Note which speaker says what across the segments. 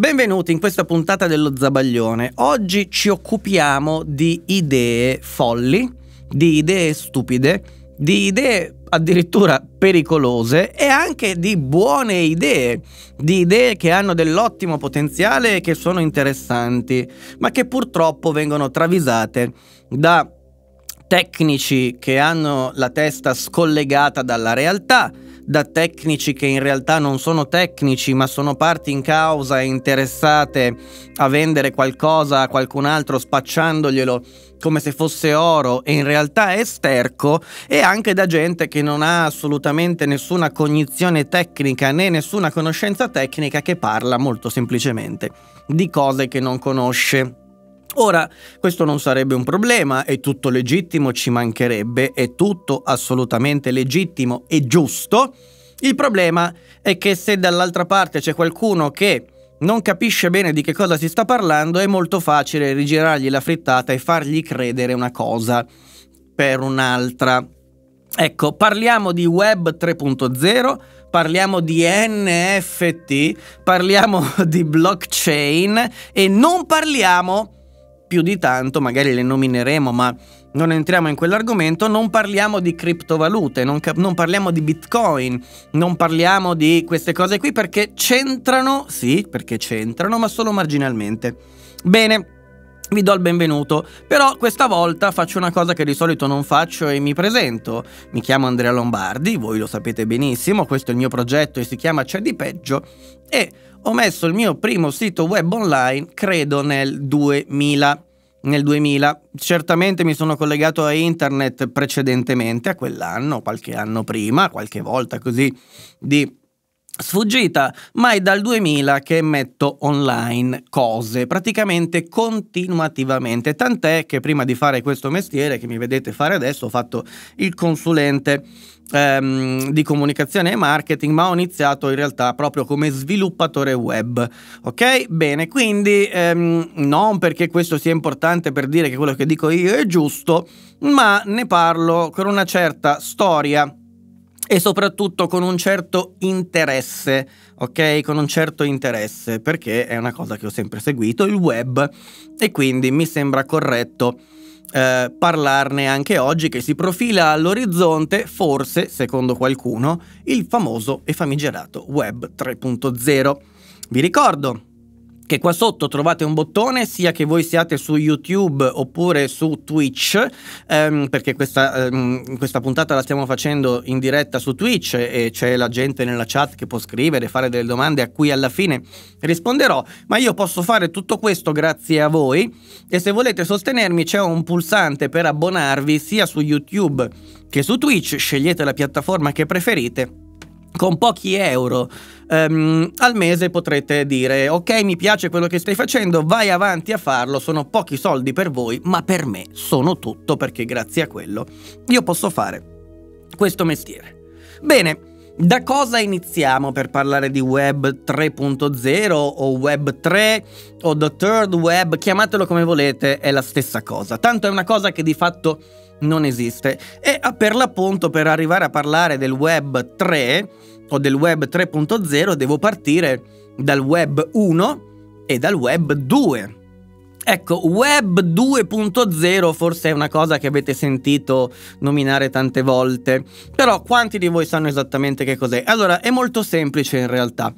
Speaker 1: Benvenuti in questa puntata dello Zabaglione. Oggi ci occupiamo di idee folli, di idee stupide, di idee addirittura pericolose e anche di buone idee, di idee che hanno dell'ottimo potenziale e che sono interessanti, ma che purtroppo vengono travisate da tecnici che hanno la testa scollegata dalla realtà da tecnici che in realtà non sono tecnici ma sono parti in causa e interessate a vendere qualcosa a qualcun altro spacciandoglielo come se fosse oro e in realtà è sterco e anche da gente che non ha assolutamente nessuna cognizione tecnica né nessuna conoscenza tecnica che parla molto semplicemente di cose che non conosce. Ora, questo non sarebbe un problema, è tutto legittimo, ci mancherebbe, è tutto assolutamente legittimo e giusto. Il problema è che se dall'altra parte c'è qualcuno che non capisce bene di che cosa si sta parlando, è molto facile rigirargli la frittata e fargli credere una cosa per un'altra. Ecco, parliamo di Web 3.0, parliamo di NFT, parliamo di blockchain e non parliamo più di tanto, magari le nomineremo, ma non entriamo in quell'argomento, non parliamo di criptovalute, non, ca- non, parliamo di bitcoin, non parliamo di queste cose qui perché c'entrano, sì, perché c'entrano, ma solo marginalmente. Bene. Vi do il benvenuto, però questa volta faccio una cosa che di solito non faccio e mi presento. Mi chiamo Andrea Lombardi, voi lo sapete benissimo, questo è il mio progetto e si chiama C'è di peggio e ho messo il mio primo sito web online, credo nel 2000. Nel 2000 certamente mi sono collegato a internet precedentemente a quell'anno, qualche anno prima, qualche volta così di sfuggita, ma è dal 2000 che metto online cose praticamente continuativamente, tant'è che prima di fare questo mestiere che mi vedete fare adesso ho fatto il consulente ehm, di comunicazione e marketing, ma ho iniziato in realtà proprio come sviluppatore web. Ok? Bene, quindi ehm, non perché questo sia importante per dire che quello che dico io è giusto, ma ne parlo con una certa storia e soprattutto con un certo interesse, ok? Con un certo interesse, perché è una cosa che ho sempre seguito, il web, e quindi mi sembra corretto eh, parlarne anche oggi che si profila all'orizzonte, forse, secondo qualcuno, il famoso e famigerato web 3.0. Vi ricordo che qua sotto trovate un bottone sia che voi siate su YouTube oppure su Twitch, ehm, perché questa, ehm, questa, puntata la stiamo facendo in diretta su Twitch e c'è la gente nella chat che può scrivere, fare delle domande a cui alla fine risponderò, ma io posso fare tutto questo grazie a voi e se volete sostenermi c'è un pulsante per abbonarvi sia su YouTube che su Twitch, scegliete la piattaforma che preferite con pochi euro um, al mese potrete dire ok mi piace quello che stai facendo, vai avanti a farlo, sono pochi soldi per voi, ma per me sono tutto perché grazie a quello io posso fare questo mestiere. Bene, da cosa iniziamo per parlare di Web 3.0 o Web 3 o The Third Web, chiamatelo come volete, è la stessa cosa, tanto è una cosa che di fatto non esiste. E ah, per l'appunto, per arrivare a parlare del web 3 o del web 3.0, devo partire dal web 1 e dal web 2. Ecco, Web 2.0 forse è una cosa che avete sentito nominare tante volte, però quanti di voi sanno esattamente che cos'è? Allora, è molto semplice in realtà.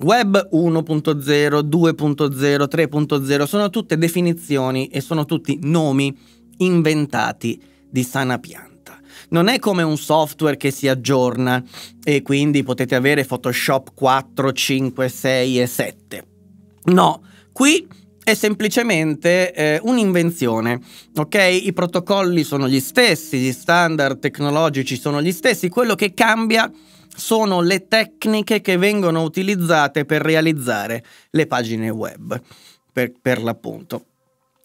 Speaker 1: Web 1.0, 2.0, 3.0 sono tutte definizioni e sono tutti nomi inventati di sana pianta. Non è come un software che si aggiorna e quindi potete avere Photoshop 4, 5, 6 e 7. No, qui è semplicemente eh, un'invenzione, ok? I protocolli sono gli stessi, gli standard tecnologici sono gli stessi, quello che cambia sono le tecniche che vengono utilizzate per realizzare le pagine web, per, per l'appunto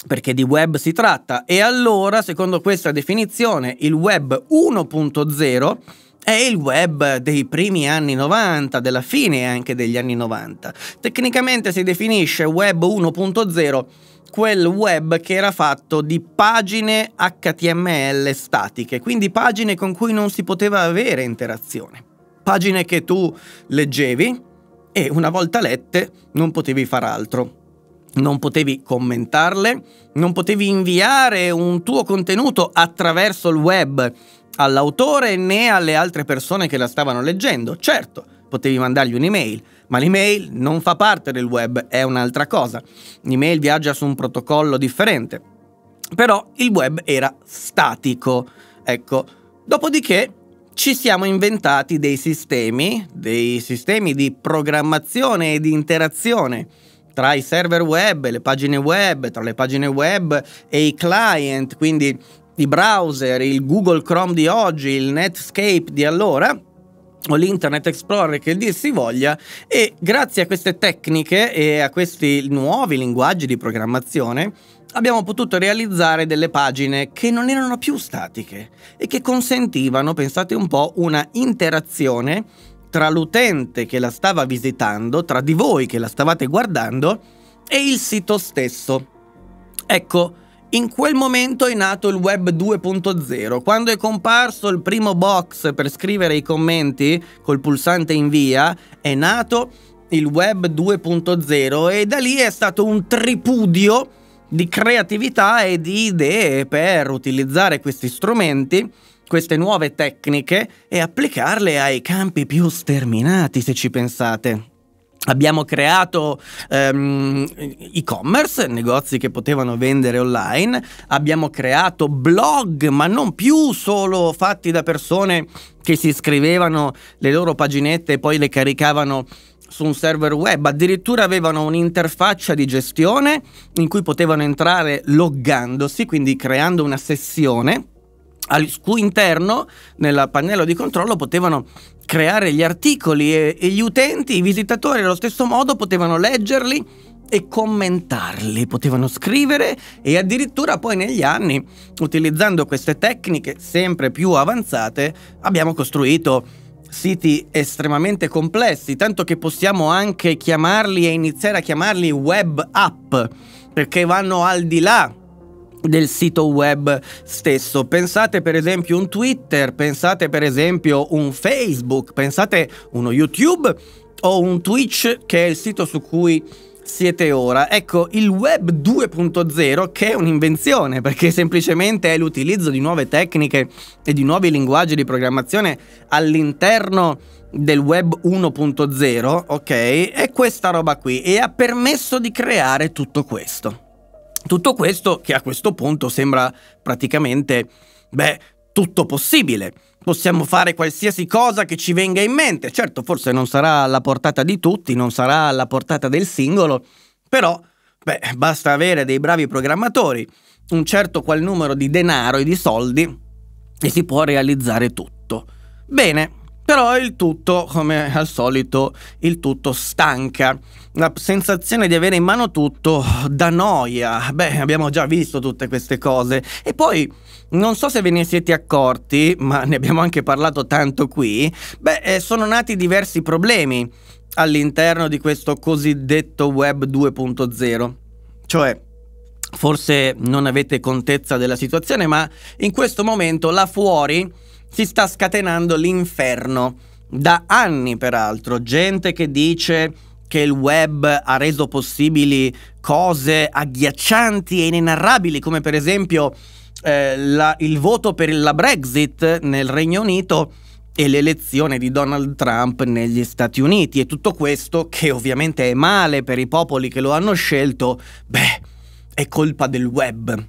Speaker 1: perché di web si tratta. E allora, secondo questa definizione, il web 1.0 è il web dei primi anni 90, della fine anche degli anni 90. Tecnicamente si definisce web 1.0 quel web che era fatto di pagine HTML statiche, quindi pagine con cui non si poteva avere interazione. Pagine che tu leggevi e una volta lette non potevi far altro non potevi commentarle, non potevi inviare un tuo contenuto attraverso il web all'autore né alle altre persone che la stavano leggendo. Certo, potevi mandargli un'email, ma l'email non fa parte del web, è un'altra cosa. L'email viaggia su un protocollo differente. Però il web era statico. Ecco, dopodiché ci siamo inventati dei sistemi, dei sistemi di programmazione e di interazione tra i server web e le pagine web, tra le pagine web e i client, quindi i browser, il Google Chrome di oggi, il Netscape di allora o l'Internet Explorer che dir si voglia e grazie a queste tecniche e a questi nuovi linguaggi di programmazione abbiamo potuto realizzare delle pagine che non erano più statiche e che consentivano, pensate un po', una interazione tra l'utente che la stava visitando, tra di voi che la stavate guardando e il sito stesso. Ecco, in quel momento è nato il web 2.0, quando è comparso il primo box per scrivere i commenti col pulsante invia, è nato il web 2.0 e da lì è stato un tripudio di creatività e di idee per utilizzare questi strumenti queste nuove tecniche e applicarle ai campi più sterminati, se ci pensate. Abbiamo creato um, e-commerce, negozi che potevano vendere online, abbiamo creato blog, ma non più solo fatti da persone che si scrivevano le loro paginette e poi le caricavano su un server web, addirittura avevano un'interfaccia di gestione in cui potevano entrare loggandosi, quindi creando una sessione al cui interno, nel pannello di controllo, potevano creare gli articoli e, e gli utenti, i visitatori allo stesso modo potevano leggerli e commentarli, potevano scrivere e addirittura poi negli anni, utilizzando queste tecniche sempre più avanzate, abbiamo costruito siti estremamente complessi, tanto che possiamo anche chiamarli e iniziare a chiamarli web app, perché vanno al di là del sito web stesso. Pensate per esempio un Twitter, pensate per esempio un Facebook, pensate uno YouTube o un Twitch che è il sito su cui siete ora. Ecco, il web 2.0 che è un'invenzione, perché semplicemente è l'utilizzo di nuove tecniche e di nuovi linguaggi di programmazione all'interno del web 1.0, ok? È questa roba qui e ha permesso di creare tutto questo. Tutto questo che a questo punto sembra praticamente, beh, tutto possibile. Possiamo fare qualsiasi cosa che ci venga in mente. Certo, forse non sarà alla portata di tutti, non sarà alla portata del singolo, però, beh, basta avere dei bravi programmatori, un certo qual numero di denaro e di soldi e si può realizzare tutto. Bene, però il tutto, come al solito, il tutto stanca. La sensazione di avere in mano tutto da noia. Beh, abbiamo già visto tutte queste cose. E poi, non so se ve ne siete accorti, ma ne abbiamo anche parlato tanto qui, beh, eh, sono nati diversi problemi all'interno di questo cosiddetto web 2.0. Cioè, forse non avete contezza della situazione, ma in questo momento là fuori si sta scatenando l'inferno. Da anni, peraltro, gente che dice che il web ha reso possibili cose agghiaccianti e inenarrabili, come per esempio eh, la, il voto per la Brexit nel Regno Unito e l'elezione di Donald Trump negli Stati Uniti. E tutto questo, che ovviamente è male per i popoli che lo hanno scelto, beh, è colpa del web.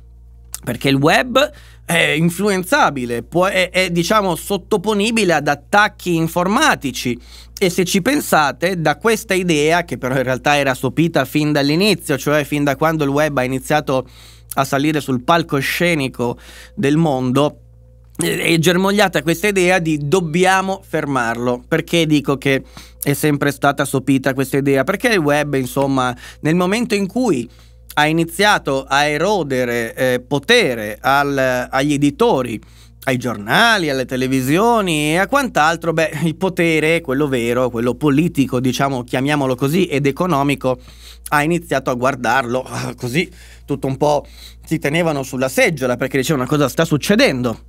Speaker 1: Perché il web è influenzabile, può, è, è diciamo sottoponibile ad attacchi informatici e se ci pensate, da questa idea, che però in realtà era sopita fin dall'inizio, cioè fin da quando il web ha iniziato a salire sul palcoscenico del mondo, è germogliata questa idea di dobbiamo fermarlo. Perché dico che è sempre stata sopita questa idea? Perché il web, insomma, nel momento in cui ha iniziato a erodere eh, potere al, agli editori, ai giornali, alle televisioni e a quant'altro, beh, il potere, quello vero, quello politico, diciamo, chiamiamolo così, ed economico, ha iniziato a guardarlo ah, così, tutto un po' si tenevano sulla seggiola perché dicevano cosa sta succedendo.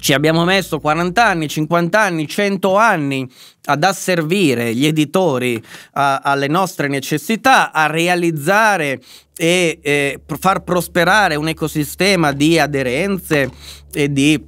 Speaker 1: Ci abbiamo messo 40 anni, 50 anni, 100 anni ad asservire gli editori a, alle nostre necessità, a realizzare e eh, far prosperare un ecosistema di aderenze e di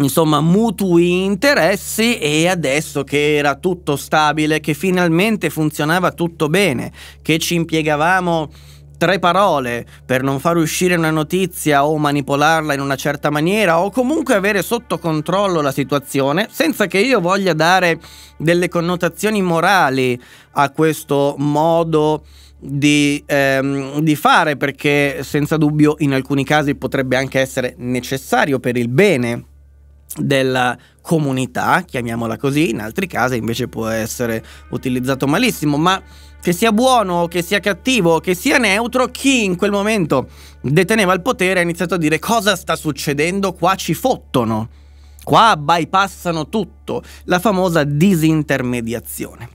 Speaker 1: insomma mutui interessi e adesso che era tutto stabile, che finalmente funzionava tutto bene, che ci impiegavamo tre parole per non far uscire una notizia o manipolarla in una certa maniera o comunque avere sotto controllo la situazione senza che io voglia dare delle connotazioni morali a questo modo di, ehm, di, fare perché senza dubbio in alcuni casi potrebbe anche essere necessario per il bene della comunità, chiamiamola così, in altri casi invece può essere utilizzato malissimo, ma che sia buono, che sia cattivo, che sia neutro, chi in quel momento deteneva il potere ha iniziato a dire cosa sta succedendo, qua ci fottono, qua bypassano tutto, la famosa disintermediazione.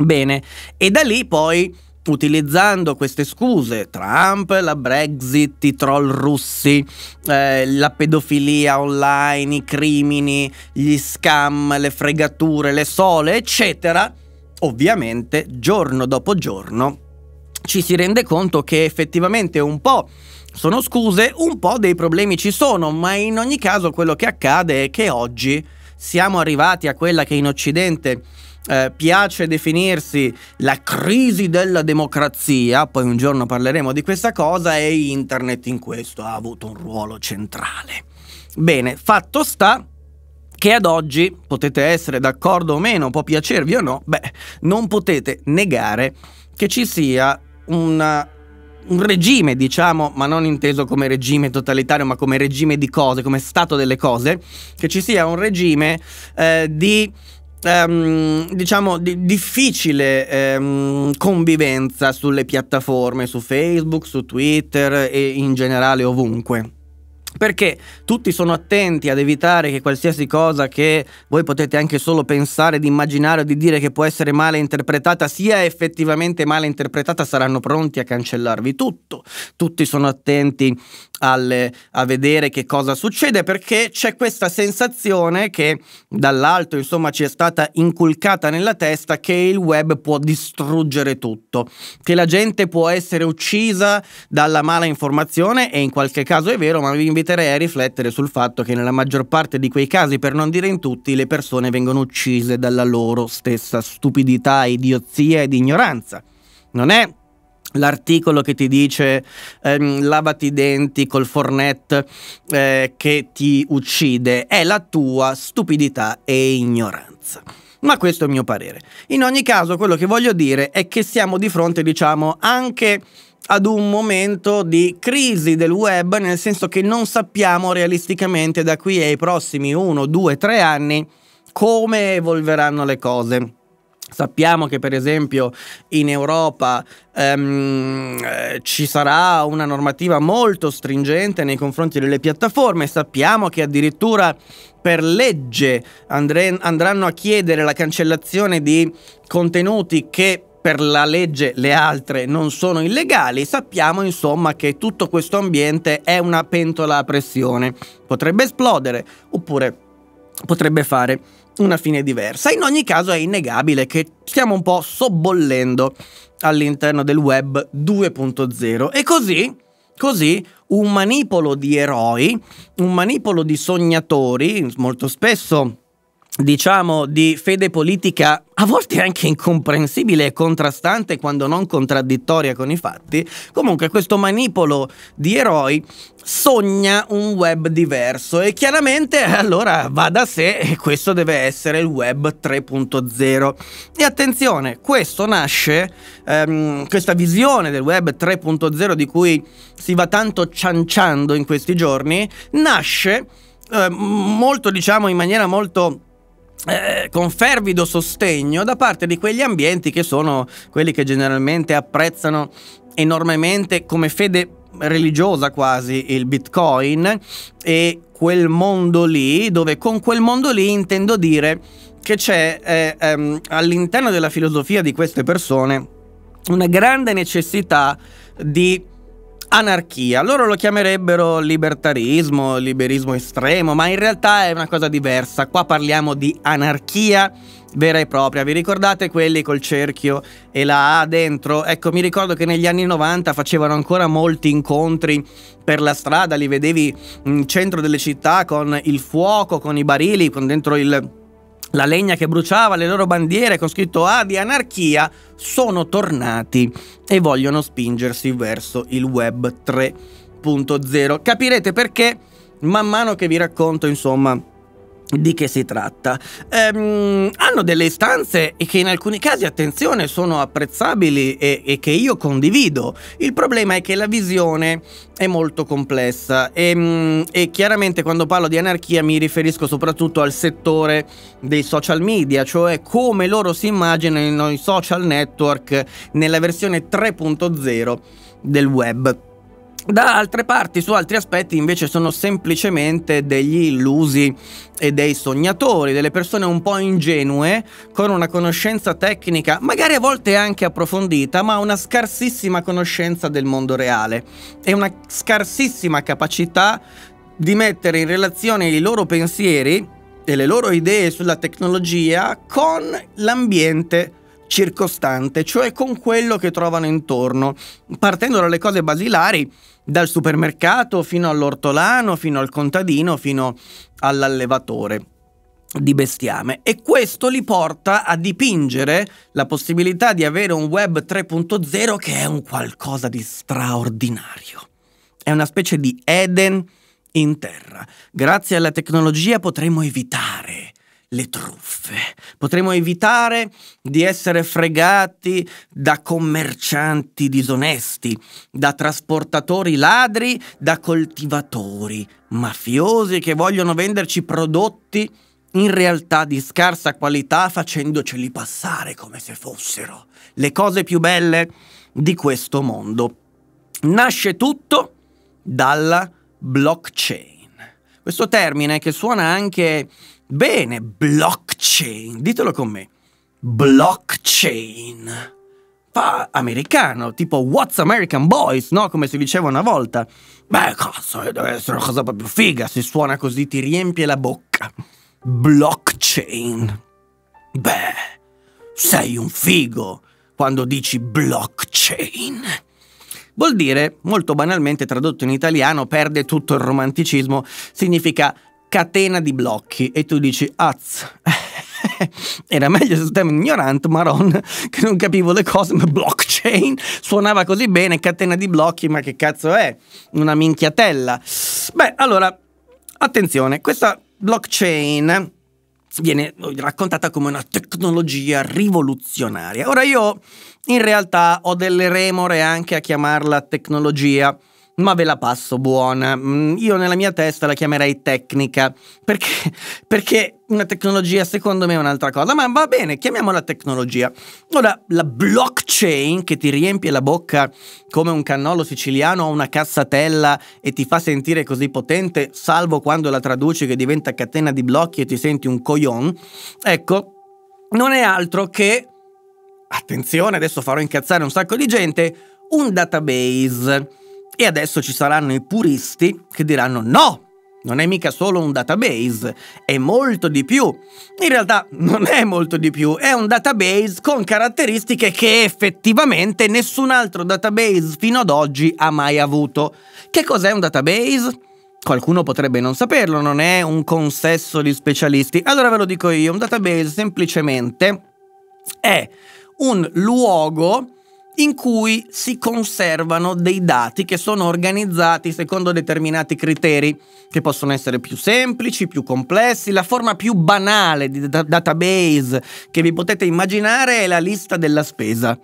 Speaker 1: Bene, e da lì poi utilizzando queste scuse, Trump, la Brexit, i troll russi, eh, la pedofilia online, i crimini, gli scam, le fregature, le sole, eccetera, ovviamente giorno dopo giorno ci si rende conto che effettivamente un po' sono scuse, un po' dei problemi ci sono, ma in ogni caso quello che accade è che oggi siamo arrivati a quella che in Occidente eh, piace definirsi la crisi della democrazia, poi un giorno parleremo di questa cosa e internet in questo ha avuto un ruolo centrale. Bene, fatto sta che ad oggi, potete essere d'accordo o meno, può piacervi o no, beh, non potete negare che ci sia una un regime, diciamo, ma non inteso come regime totalitario, ma come regime di cose, come stato delle cose, che ci sia un regime eh, di ehm, diciamo di, difficile ehm, convivenza sulle piattaforme, su Facebook, su Twitter e in generale ovunque perché tutti sono attenti ad evitare che qualsiasi cosa che voi potete anche solo pensare, di immaginare o di dire che può essere male interpretata sia effettivamente male interpretata, saranno pronti a cancellarvi tutto. Tutti sono attenti al, a vedere che cosa succede perché c'è questa sensazione che dall'alto insomma ci è stata inculcata nella testa che il web può distruggere tutto, che la gente può essere uccisa dalla mala informazione e in qualche caso è vero, ma vi inviterei a riflettere sul fatto che nella maggior parte di quei casi, per non dire in tutti, le persone vengono uccise dalla loro stessa stupidità, idiozia ed ignoranza. Non è l'articolo che ti dice ehm, lavati i denti col fornet eh, che ti uccide è la tua stupidità e ignoranza. Ma questo è il mio parere. In ogni caso, quello che voglio dire è che siamo di fronte, diciamo, anche ad un momento di crisi del web, nel senso che non sappiamo realisticamente da qui ai prossimi 1, 2, 3 anni come evolveranno le cose. Sappiamo che per esempio in Europa ehm, eh, ci sarà una normativa molto stringente nei confronti delle piattaforme, sappiamo che addirittura per legge andre- andranno a chiedere la cancellazione di contenuti che per la legge le altre non sono illegali, sappiamo insomma che tutto questo ambiente è una pentola a pressione. Potrebbe esplodere oppure potrebbe fare una fine diversa. In ogni caso è innegabile che stiamo un po' sobbollendo all'interno del web 2.0 e così, così un manipolo di eroi, un manipolo di sognatori, molto spesso diciamo di fede politica a volte anche incomprensibile e contrastante quando non contraddittoria con i fatti, comunque questo manipolo di eroi sogna un web diverso e chiaramente allora va da sé e questo deve essere il web 3.0. E attenzione, questo nasce, ehm, questa visione del web 3.0 di cui si va tanto cianciando in questi giorni, nasce eh, molto diciamo in maniera molto eh, con fervido sostegno da parte di quegli ambienti che sono quelli che generalmente apprezzano enormemente come fede religiosa quasi il bitcoin e quel mondo lì dove con quel mondo lì intendo dire che c'è eh, ehm, all'interno della filosofia di queste persone una grande necessità di anarchia. Loro lo chiamerebbero libertarismo, liberismo estremo, ma in realtà è una cosa diversa. Qua parliamo di anarchia vera e propria. Vi ricordate quelli col cerchio e la A dentro? Ecco, mi ricordo che negli anni 90 facevano ancora molti incontri per la strada, li vedevi in centro delle città con il fuoco, con i barili, con dentro il la legna che bruciava, le loro bandiere con scritto A di anarchia, sono tornati e vogliono spingersi verso il web 3.0. Capirete perché man mano che vi racconto, insomma, di che si tratta. Ehm, hanno delle istanze che in alcuni casi, attenzione, sono apprezzabili e, e, che io condivido. Il problema è che la visione è molto complessa e, ehm, e chiaramente quando parlo di anarchia mi riferisco soprattutto al settore dei social media, cioè come loro si immaginano i social network nella versione 3.0 del web. Da altre parti, su altri aspetti, invece sono semplicemente degli illusi e dei sognatori, delle persone un po' ingenue, con una conoscenza tecnica, magari a volte anche approfondita, ma una scarsissima conoscenza del mondo reale e una scarsissima capacità di mettere in relazione i loro pensieri e le loro idee sulla tecnologia con l'ambiente circostante, cioè con quello che trovano intorno, partendo dalle cose basilari dal supermercato fino all'ortolano, fino al contadino, fino all'allevatore di bestiame e questo li porta a dipingere la possibilità di avere un web 3.0 che è un qualcosa di straordinario. È una specie di Eden in terra. Grazie alla tecnologia potremo evitare le truffe. Potremo evitare di essere fregati da commercianti disonesti, da trasportatori ladri, da coltivatori mafiosi che vogliono venderci prodotti in realtà di scarsa qualità facendoceli passare come se fossero le cose più belle di questo mondo. Nasce tutto dalla blockchain. Questo termine che suona anche Bene, blockchain, ditelo con me. Blockchain. Fa americano, tipo What's American Boys, no? Come si diceva una volta. Beh, cazzo, eh, deve essere una cosa proprio figa, se suona così, ti riempie la bocca. Blockchain. Beh, sei un figo quando dici blockchain. Vuol dire, molto banalmente tradotto in italiano, perde tutto il romanticismo, significa catena di blocchi e tu dici, azz, era meglio se stavo ignorante, maron, che non capivo le cose, ma blockchain suonava così bene, catena di blocchi, ma che cazzo è? Una minchiatella. Beh, allora, attenzione, questa blockchain viene raccontata come una tecnologia rivoluzionaria. Ora io in realtà ho delle remore anche a chiamarla tecnologia ma ve la passo buona. Mm, io nella mia testa la chiamerei tecnica, perché, perché una tecnologia secondo me è un'altra cosa, ma va bene, chiamiamola tecnologia. Ora, la blockchain che ti riempie la bocca come un cannolo siciliano o una cassatella e ti fa sentire così potente, salvo quando la traduci che diventa catena di blocchi e ti senti un coglion, ecco, non è altro che... Attenzione, adesso farò incazzare un sacco di gente, un database e adesso ci saranno i puristi che diranno no, non è mica solo un database, è molto di più. In realtà non è molto di più, è un database con caratteristiche che effettivamente nessun altro database fino ad oggi ha mai avuto. Che cos'è un database? Qualcuno potrebbe non saperlo, non è un consesso di specialisti. Allora ve lo dico io, un database semplicemente è un luogo in cui si conservano dei dati che sono organizzati secondo determinati criteri, che possono essere più semplici, più complessi. La forma più banale di database che vi potete immaginare è la lista della spesa.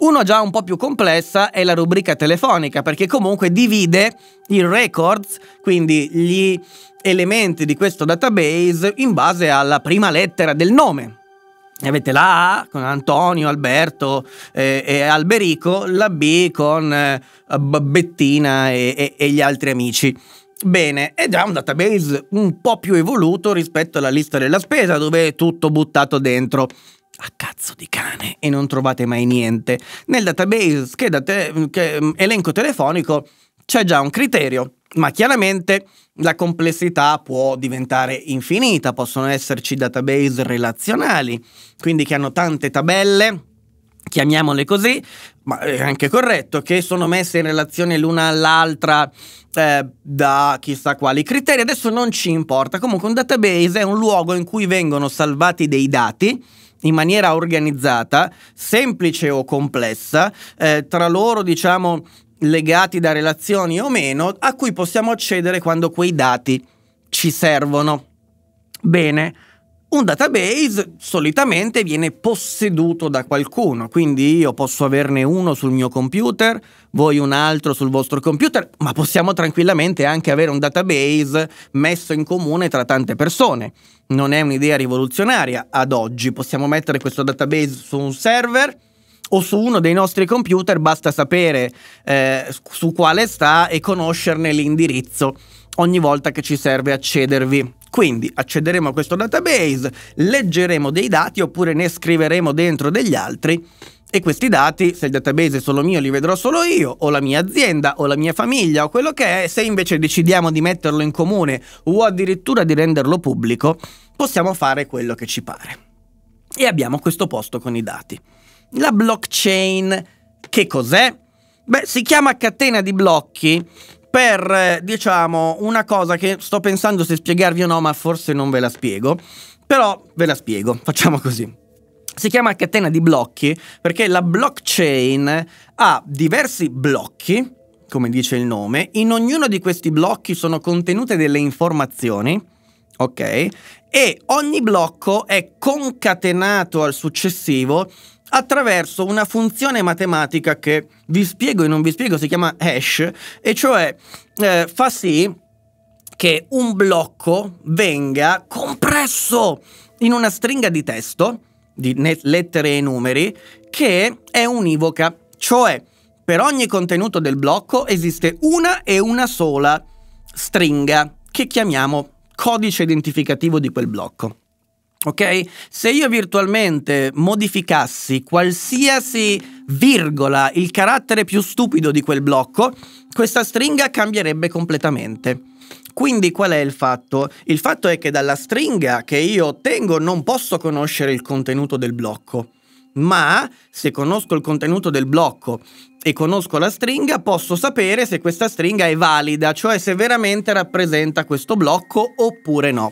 Speaker 1: Uno già un po' più complessa è la rubrica telefonica, perché comunque divide i records, quindi gli elementi di questo database, in base alla prima lettera del nome Avete la A con Antonio, Alberto eh, e Alberico, la B con eh, Bettina e, e, e gli altri amici. Bene, è già un database un po' più evoluto rispetto alla lista della spesa dove è tutto buttato dentro a cazzo di cane e non trovate mai niente. Nel database scheda te- mm, elenco telefonico c'è già un criterio ma chiaramente la complessità può diventare infinita, possono esserci database relazionali, quindi che hanno tante tabelle, chiamiamole così, ma è anche corretto, che sono messe in relazione l'una all'altra eh, da chissà quali criteri, adesso non ci importa, comunque un database è un luogo in cui vengono salvati dei dati, in maniera organizzata, semplice o complessa, eh, tra loro diciamo legati da relazioni o meno, a cui possiamo accedere quando quei dati ci servono. Bene, un database solitamente viene posseduto da qualcuno, quindi io posso averne uno sul mio computer, voi un altro sul vostro computer, ma possiamo tranquillamente anche avere un database messo in comune tra tante persone. Non è un'idea rivoluzionaria ad oggi, possiamo mettere questo database su un server, o su uno dei nostri computer basta sapere eh, su quale sta e conoscerne l'indirizzo ogni volta che ci serve accedervi. Quindi accederemo a questo database, leggeremo dei dati oppure ne scriveremo dentro degli altri e questi dati, se il database è solo mio, li vedrò solo io, o la mia azienda, o la mia famiglia, o quello che è. Se invece decidiamo di metterlo in comune o addirittura di renderlo pubblico, possiamo fare quello che ci pare. E abbiamo questo posto con i dati. La blockchain, che cos'è? Beh, si chiama catena di blocchi per, eh, diciamo, una cosa che sto pensando se spiegarvi o no, ma forse non ve la spiego. Però ve la spiego, facciamo così. Si chiama catena di blocchi perché la blockchain ha diversi blocchi, come dice il nome, in ognuno di questi blocchi sono contenute delle informazioni, ok? E ogni blocco è concatenato al successivo attraverso una funzione matematica che vi spiego e non vi spiego, si chiama hash, e cioè eh, fa sì che un blocco venga compresso in una stringa di testo, di lettere e numeri, che è univoca, cioè per ogni contenuto del blocco esiste una e una sola stringa che chiamiamo codice identificativo di quel blocco. Ok? Se io virtualmente modificassi qualsiasi virgola, il carattere più stupido di quel blocco, questa stringa cambierebbe completamente. Quindi qual è il fatto? Il fatto è che dalla stringa che io ottengo non posso conoscere il contenuto del blocco, ma se conosco il contenuto del blocco e conosco la stringa, posso sapere se questa stringa è valida, cioè se veramente rappresenta questo blocco oppure no.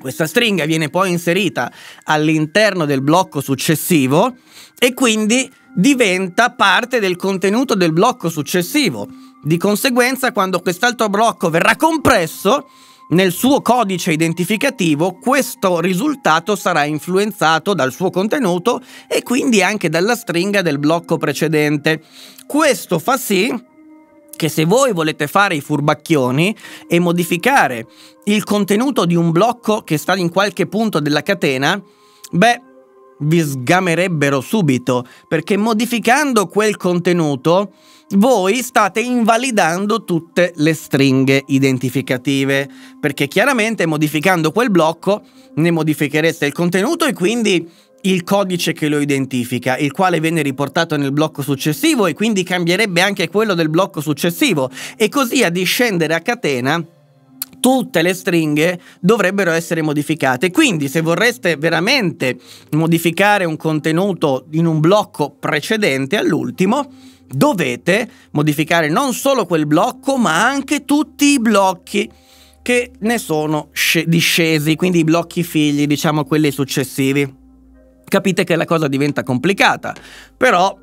Speaker 1: Questa stringa viene poi inserita all'interno del blocco successivo e quindi diventa parte del contenuto del blocco successivo. Di conseguenza, quando quest'altro blocco verrà compresso, nel suo codice identificativo questo risultato sarà influenzato dal suo contenuto e quindi anche dalla stringa del blocco precedente. Questo fa sì che se voi volete fare i furbacchioni e modificare il contenuto di un blocco che sta in qualche punto della catena, beh, vi sgamerebbero subito, perché modificando quel contenuto voi state invalidando tutte le stringhe identificative, perché chiaramente modificando quel blocco ne modifichereste il contenuto e quindi il codice che lo identifica, il quale viene riportato nel blocco successivo e quindi cambierebbe anche quello del blocco successivo e così a discendere a catena tutte le stringhe dovrebbero essere modificate. Quindi se vorreste veramente modificare un contenuto in un blocco precedente all'ultimo, dovete modificare non solo quel blocco, ma anche tutti i blocchi che ne sono discesi, quindi i blocchi figli, diciamo quelli successivi. Capite che la cosa diventa complicata, però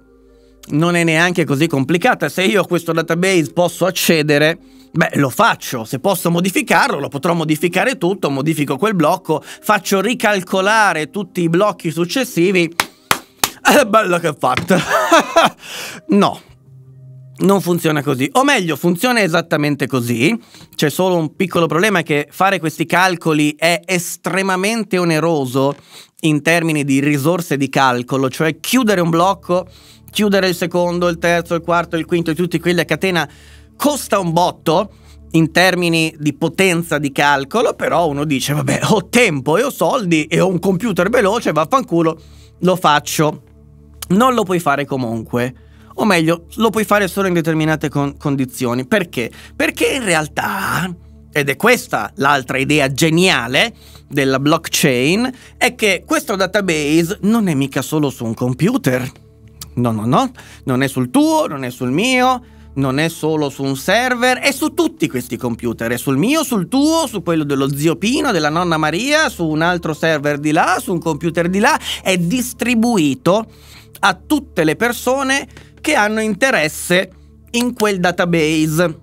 Speaker 1: non è neanche così complicata. Se io a questo database posso accedere, beh, lo faccio. Se posso modificarlo, lo potrò modificare tutto, modifico quel blocco, faccio ricalcolare tutti i blocchi successivi. È bello che è fatto. no. Non funziona così, o meglio, funziona esattamente così. C'è solo un piccolo problema che fare questi calcoli è estremamente oneroso in termini di risorse di calcolo, cioè chiudere un blocco, chiudere il secondo, il terzo, il quarto, il quinto e tutti quelli a catena costa un botto in termini di potenza di calcolo, però uno dice vabbè ho tempo e ho soldi e ho un computer veloce, vaffanculo, lo faccio. Non lo puoi fare comunque. O meglio, lo puoi fare solo in determinate con- condizioni. Perché? Perché in realtà, ed è questa l'altra idea geniale, della blockchain è che questo database non è mica solo su un computer. No, no, no, non è sul tuo, non è sul mio, non è solo su un server, è su tutti questi computer, è sul mio, sul tuo, su quello dello zio Pino, della nonna Maria, su un altro server di là, su un computer di là, è distribuito a tutte le persone che hanno interesse in quel database.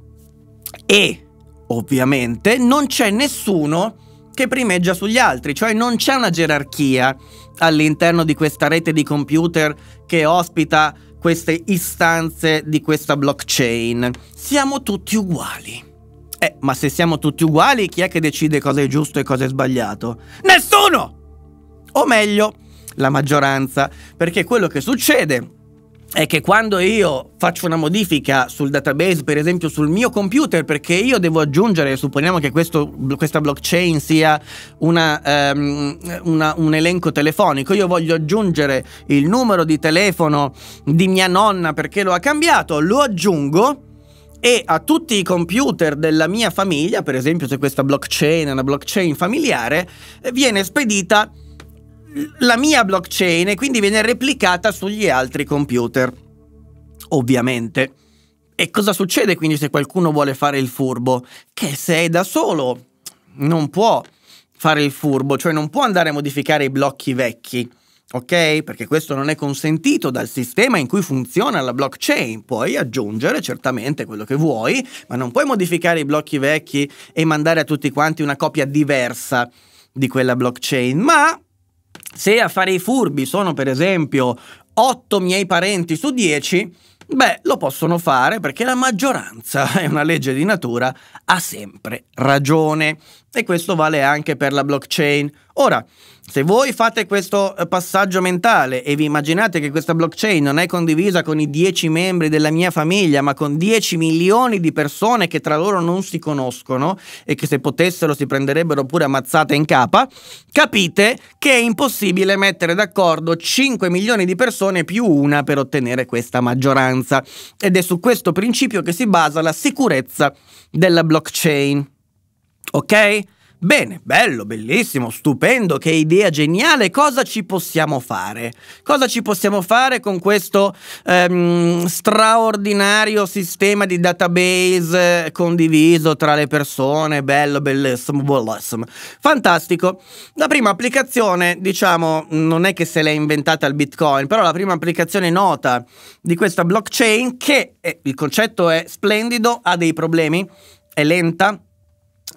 Speaker 1: E ovviamente non c'è nessuno che primeggia sugli altri, cioè non c'è una gerarchia all'interno di questa rete di computer che ospita queste istanze di questa blockchain. Siamo tutti uguali. Eh, ma se siamo tutti uguali, chi è che decide cosa è giusto e cosa è sbagliato? Nessuno! O meglio, la maggioranza, perché quello che succede è che quando io faccio una modifica sul database, per esempio sul mio computer, perché io devo aggiungere, supponiamo che questo, questa blockchain sia una, um, una, un elenco telefonico, io voglio aggiungere il numero di telefono di mia nonna perché lo ha cambiato, lo aggiungo e a tutti i computer della mia famiglia, per esempio se questa blockchain è una blockchain familiare, viene spedita la mia blockchain e quindi viene replicata sugli altri computer, ovviamente. E cosa succede quindi se qualcuno vuole fare il furbo? Che se è da solo non può fare il furbo, cioè non può andare a modificare i blocchi vecchi, ok? Perché questo non è consentito dal sistema in cui funziona la blockchain. Puoi aggiungere certamente quello che vuoi, ma non puoi modificare i blocchi vecchi e mandare a tutti quanti una copia diversa di quella blockchain, ma se a fare i furbi sono per esempio 8 miei parenti su 10, beh, lo possono fare perché la maggioranza, è una legge di natura, ha sempre ragione. E questo vale anche per la blockchain. Ora, se voi fate questo eh, passaggio mentale e vi immaginate che questa blockchain non è condivisa con i 10 membri della mia famiglia, ma con 10 milioni di persone che tra loro non si conoscono e che se potessero si prenderebbero pure ammazzate in capa, capite che è impossibile mettere d'accordo 5 milioni di persone più una per ottenere questa maggioranza. Ed è su questo principio che si basa la sicurezza della blockchain. Ok? Bene, bello, bellissimo, stupendo, che idea geniale, cosa ci possiamo fare? Cosa ci possiamo fare con questo ehm, straordinario sistema di database eh, condiviso tra le persone? Bello, bellissimo, bellissimo. Fantastico. La prima applicazione, diciamo, non è che se l'è inventata il Bitcoin, però la prima applicazione nota di questa blockchain che, eh, il concetto è splendido, ha dei problemi, è lenta,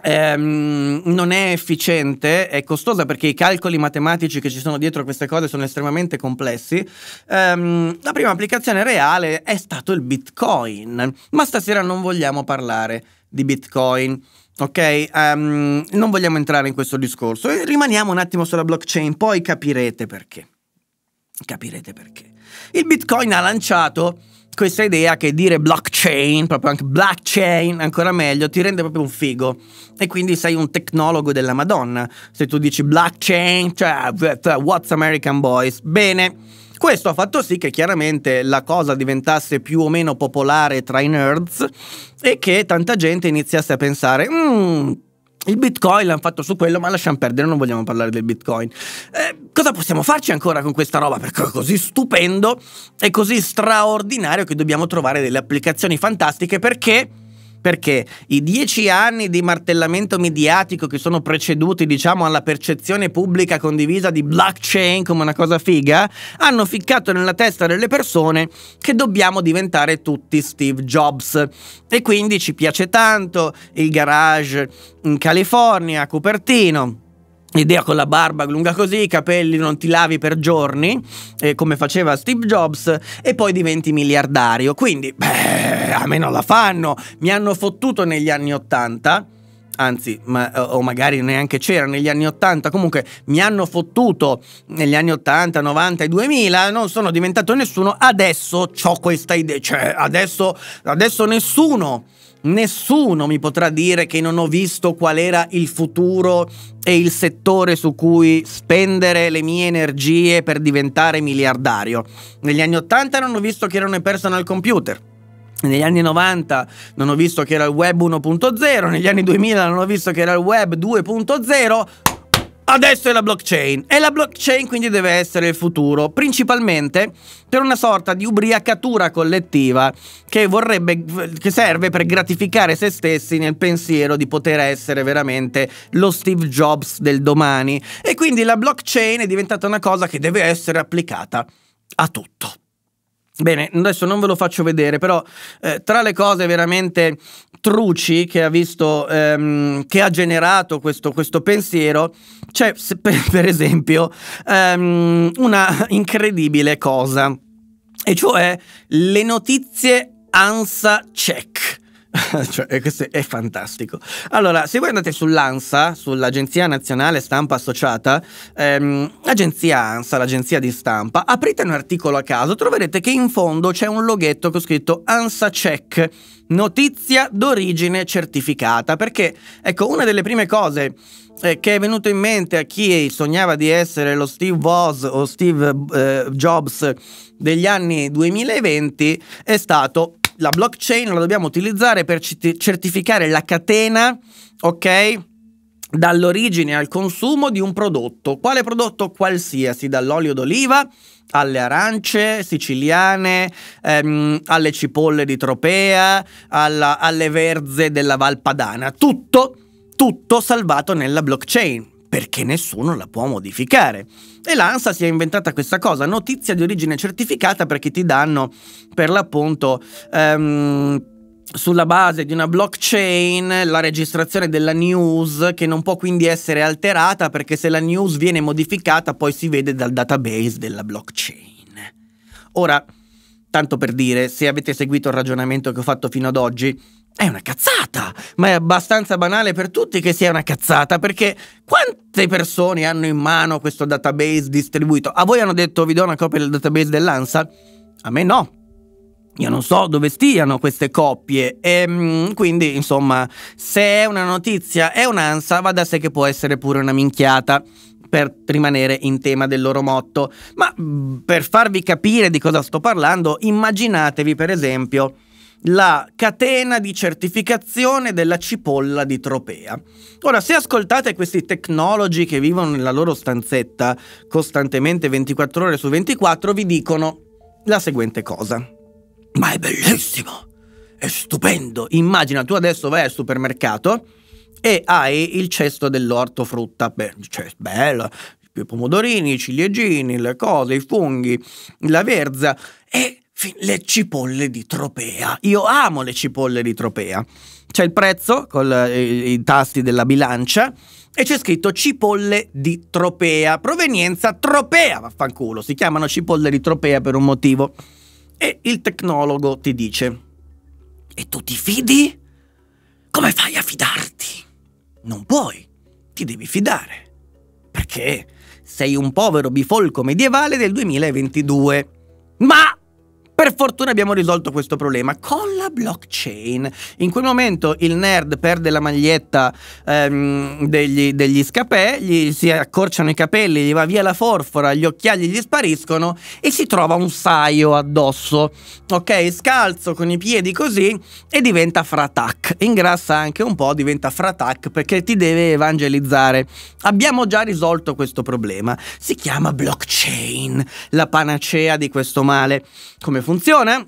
Speaker 1: Ehm, non è efficiente, è costosa perché i calcoli matematici che ci sono dietro a queste cose sono estremamente complessi. Ehm, la prima applicazione reale è stato il Bitcoin, ma stasera non vogliamo parlare di Bitcoin. Ok, um, non vogliamo entrare in questo discorso, rimaniamo un attimo sulla blockchain, poi capirete perché. Capirete perché. Il Bitcoin ha lanciato questa idea che dire blockchain, proprio anche blockchain, ancora meglio, ti rende proprio un figo. E quindi sei un tecnologo della Madonna. Se tu dici blockchain, cioè, eh, what's American Boys? Bene. Questo ha fatto sì che chiaramente la cosa diventasse più o meno popolare tra i nerds e che tanta gente iniziasse a pensare, mmm, il bitcoin l'hanno fatto su quello, ma lasciamo perdere, non vogliamo parlare del bitcoin. Eh, cosa possiamo farci ancora con questa roba? Perché è così stupendo e così straordinario che dobbiamo trovare delle applicazioni fantastiche perché perché i dieci anni di martellamento mediatico che sono preceduti, diciamo, alla percezione pubblica condivisa di blockchain come una cosa figa, hanno ficcato nella testa delle persone che dobbiamo diventare tutti Steve Jobs. E quindi ci piace tanto il garage in California, Cupertino Idea con la barba lunga così, i capelli non ti lavi per giorni, eh, come faceva Steve Jobs, e poi diventi miliardario. Quindi, beh, a me non la fanno. Mi hanno fottuto negli anni Ottanta anzi, ma, eh, o magari neanche c'era negli anni 80, comunque mi hanno fottuto negli anni 80, 90 e 2000, non sono diventato nessuno, adesso ho questa idea, cioè adesso, adesso nessuno nessuno mi potrà dire che non ho visto qual era il futuro e il settore su cui spendere le mie energie per diventare miliardario. Negli anni 80 non ho visto che erano i personal computer. Negli anni 90 non ho visto che era il web 1.0, negli anni 2000 non ho visto che era il web 2.0, Adesso è la blockchain e la blockchain quindi deve essere il futuro, principalmente per una sorta di ubriacatura collettiva che, vorrebbe, che serve per gratificare se stessi nel pensiero di poter essere veramente lo Steve Jobs del domani e quindi la blockchain è diventata una cosa che deve essere applicata a tutto. Bene, adesso non ve lo faccio vedere, però eh, tra le cose veramente truci che ha visto, ehm, che ha generato questo, questo pensiero, c'è per esempio ehm, una incredibile cosa, e cioè le notizie ANSA Check. cioè, questo è fantastico. Allora, se voi andate sull'ANSA, sull'Agenzia Nazionale Stampa Associata, ehm, l'agenzia ANSA, l'agenzia di stampa, aprite un articolo a caso, troverete che in fondo c'è un loghetto con scritto ANSA Check, notizia d'origine certificata, perché ecco, una delle prime cose eh, che è venuto in mente a chi sognava di essere lo Steve Voss o Steve eh, Jobs degli anni 2020 è stato la blockchain la dobbiamo utilizzare per certificare la catena, ok? Dall'origine al consumo di un prodotto. Quale prodotto? Qualsiasi, dall'olio d'oliva alle arance siciliane, ehm, alle cipolle di Tropea, alla, alle verze della Valpadana. Tutto, tutto salvato nella blockchain perché nessuno la può modificare. E l'ANSA si è inventata questa cosa, notizia di origine certificata perché ti danno per l'appunto... Um, sulla base di una blockchain la registrazione della news che non può quindi essere alterata perché se la news viene modificata poi si vede dal database della blockchain. Ora, tanto per dire, se avete seguito il ragionamento che ho fatto fino ad oggi, è una cazzata, ma è abbastanza banale per tutti che sia una cazzata, perché quante persone hanno in mano questo database distribuito? A voi hanno detto vi do una copia del database dell'ANSA? A me no. Io non so dove stiano queste coppie e ehm, quindi insomma se è una notizia è un'ansa va da sé che può essere pure una minchiata per rimanere in tema del loro motto. Ma mm, per farvi capire di cosa sto parlando, immaginatevi per esempio la catena di certificazione della cipolla di Tropea. Ora, se ascoltate questi tecnologi che vivono nella loro stanzetta costantemente 24 ore su 24, vi dicono la seguente cosa. Ma è bellissimo! È stupendo! Immagina, tu adesso vai al supermercato e hai il cesto dell'ortofrutta. Beh, cioè, bello! I pomodorini, i ciliegini, le cose, i funghi, la verza. E le cipolle di Tropea. Io amo le cipolle di Tropea. C'è il prezzo con eh, i, tasti della bilancia e c'è scritto cipolle di Tropea, provenienza Tropea, vaffanculo, si chiamano cipolle di Tropea per un motivo. E il tecnologo ti dice, e tu ti fidi? Come fai a fidarti? Non puoi, ti devi fidare, perché sei un povero bifolco medievale del 2022. Ma per fortuna abbiamo risolto questo problema con la blockchain. In quel momento il nerd perde la maglietta ehm, degli, degli scapè, gli si accorciano i capelli, gli va via la forfora, gli occhiali gli spariscono e si trova un saio addosso. Ok, scalzo con i piedi così e diventa fratac. Ingrassa anche un po', diventa fratac perché ti deve evangelizzare. Abbiamo già risolto questo problema. Si chiama blockchain, la panacea di questo male. Come funziona? funziona?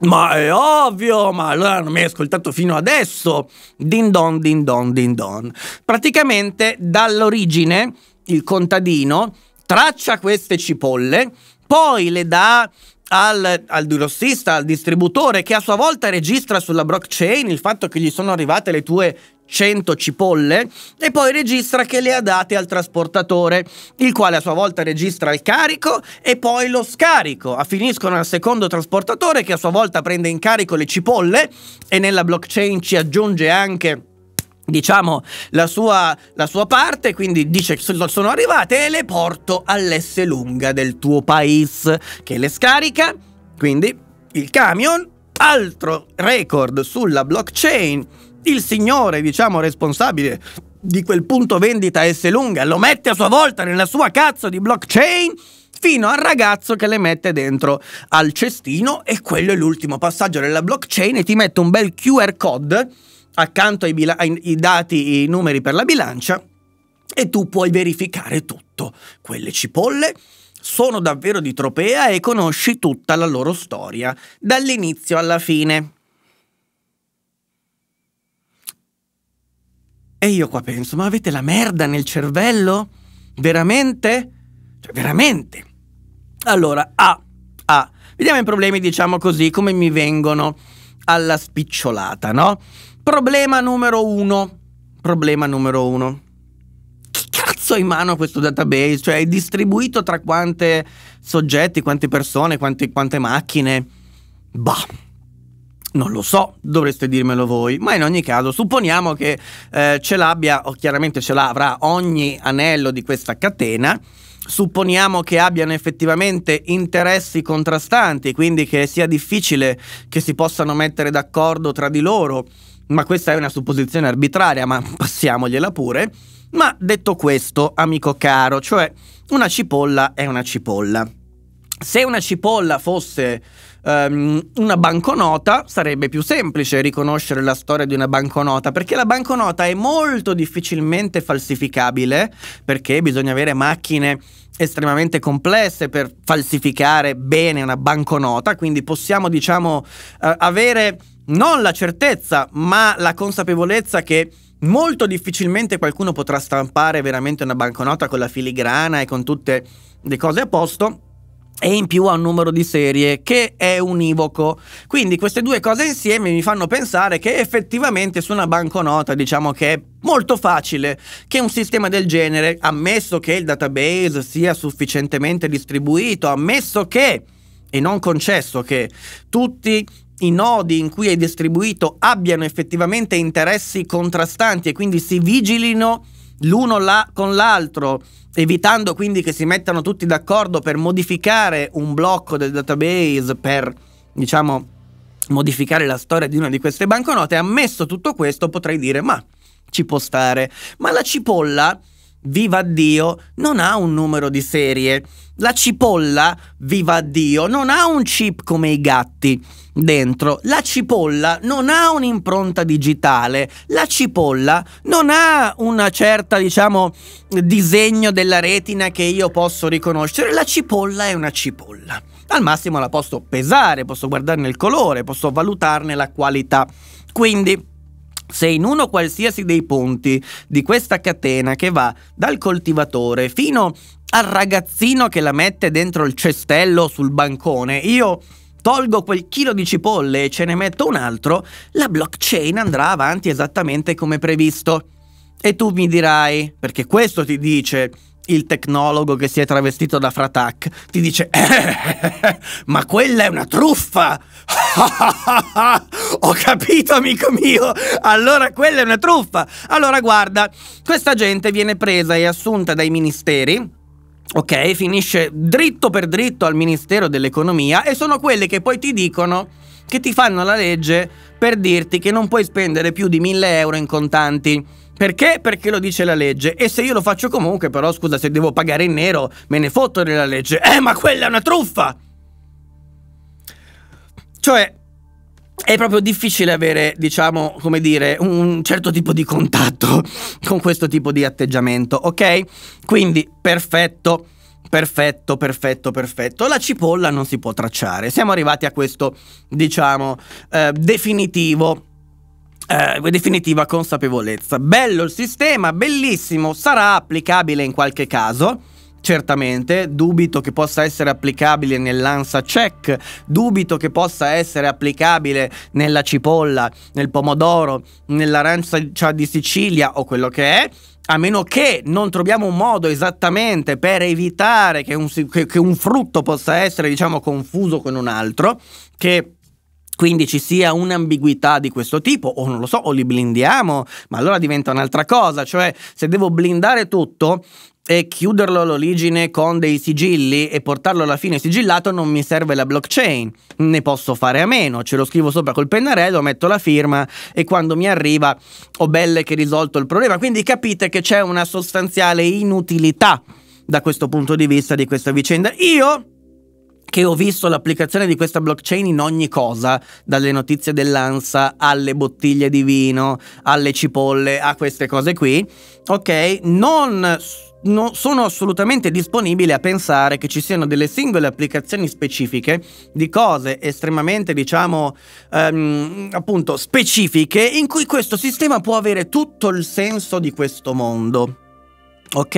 Speaker 1: Ma è ovvio, ma allora non mi hai ascoltato fino adesso. Din don, din don, din don. Praticamente dall'origine il contadino traccia queste cipolle, poi le dà al, al grossista, al distributore, che a sua volta registra sulla blockchain il fatto che gli sono arrivate le tue 100 cipolle e poi registra che le ha date al trasportatore, il quale a sua volta registra il carico e poi lo scarico, Finiscono al secondo trasportatore che a sua volta prende in carico le cipolle e nella blockchain ci aggiunge anche diciamo la sua, la sua, parte, quindi dice sono arrivate e le porto all'S lunga del tuo paese che le scarica, quindi il camion, altro record sulla blockchain il signore, diciamo, responsabile di quel punto vendita S lunga, lo mette a sua volta nella sua cazzo di blockchain fino al ragazzo che le mette dentro al cestino e quello è l'ultimo passaggio della blockchain e ti mette un bel QR code accanto ai, ai dati, i numeri per la bilancia e tu puoi verificare tutto. Quelle cipolle sono davvero di tropea e conosci tutta la loro storia dall'inizio alla fine. E io qua penso, ma avete la merda nel cervello? Veramente? Cioè, veramente? Allora, A, A. Vediamo i problemi, diciamo così, come mi vengono alla spicciolata, no? Problema numero uno. Problema numero uno. Che cazzo ha in mano questo database? Cioè, è distribuito tra quante soggetti, quante persone, quante, quante macchine? Bah. Non lo so, dovreste dirmelo voi, ma in ogni caso supponiamo che eh, ce l'abbia, o chiaramente ce l'avrà ogni anello di questa catena, supponiamo che abbiano effettivamente interessi contrastanti, quindi che sia difficile che si possano mettere d'accordo tra di loro, ma questa è una supposizione arbitraria, ma passiamogliela pure. Ma detto questo, amico caro, cioè una cipolla è una cipolla. Se una cipolla fosse um, una banconota, sarebbe più semplice riconoscere la storia di una banconota, perché la banconota è molto difficilmente falsificabile, perché bisogna avere macchine estremamente complesse per falsificare bene una banconota, quindi possiamo diciamo uh, avere non la certezza, ma la consapevolezza che molto difficilmente qualcuno potrà stampare veramente una banconota con la filigrana e con tutte le cose a posto e in più ha un numero di serie che è univoco. Quindi queste due cose insieme mi fanno pensare che effettivamente su una banconota diciamo che è molto facile che un sistema del genere, ammesso che il database sia sufficientemente distribuito, ammesso che, e non concesso che, tutti i nodi in cui è distribuito abbiano effettivamente interessi contrastanti e quindi si vigilino l'uno là con l'altro evitando quindi che si mettano tutti d'accordo per modificare un blocco del database per, diciamo, modificare la storia di una di queste banconote, ammesso tutto questo, potrei dire, ma ci può stare. Ma la cipolla viva Dio, non ha un numero di serie. La cipolla, viva Dio, non ha un chip come i gatti dentro. La cipolla non ha un'impronta digitale. La cipolla non ha una certa, diciamo, disegno della retina che io posso riconoscere. La cipolla è una cipolla. Al massimo la posso pesare, posso guardarne il colore, posso valutarne la qualità. Quindi se in uno qualsiasi dei punti di questa catena che va dal coltivatore fino al ragazzino che la mette dentro il cestello sul bancone, io tolgo quel chilo di cipolle e ce ne metto un altro, la blockchain andrà avanti esattamente come previsto. E tu mi dirai, perché questo ti dice il tecnologo che si è travestito da fratac ti dice eh, ma quella è una truffa ho capito amico mio allora quella è una truffa allora guarda questa gente viene presa e assunta dai ministeri ok finisce dritto per dritto al ministero dell'economia e sono quelle che poi ti dicono che ti fanno la legge per dirti che non puoi spendere più di 1000 euro in contanti perché? Perché lo dice la legge. E se io lo faccio comunque, però scusa, se devo pagare in nero, me ne fotto della legge. Eh, ma quella è una truffa! Cioè, è proprio difficile avere, diciamo, come dire, un certo tipo di contatto con questo tipo di atteggiamento, ok? Quindi, perfetto. Perfetto, perfetto, perfetto. La cipolla non si può tracciare. Siamo arrivati a questo, diciamo, eh, definitivo eh, definitiva consapevolezza. Bello il sistema, bellissimo, sarà applicabile in qualche caso. Certamente, dubito che possa essere applicabile nell'ansa check, dubito che possa essere applicabile nella cipolla, nel pomodoro, nell'arancia di Sicilia o quello che è, a meno che non troviamo un modo esattamente per evitare che un, che, che un frutto possa essere, diciamo, confuso con un altro, che quindi ci sia un'ambiguità di questo tipo, o non lo so, o li blindiamo, ma allora diventa un'altra cosa, cioè se devo blindare tutto e chiuderlo all'origine con dei sigilli e portarlo alla fine sigillato non mi serve la blockchain, ne posso fare a meno, ce lo scrivo sopra col pennarello, metto la firma e quando mi arriva ho belle che risolto il problema, quindi capite che c'è una sostanziale inutilità da questo punto di vista di questa vicenda. Io che ho visto l'applicazione di questa blockchain in ogni cosa, dalle notizie dell'ANSA alle bottiglie di vino, alle cipolle, a queste cose qui, ok? Non, non sono assolutamente disponibile a pensare che ci siano delle singole applicazioni specifiche di cose estremamente, diciamo, ehm, appunto, specifiche in cui questo sistema può avere tutto il senso di questo mondo, ok?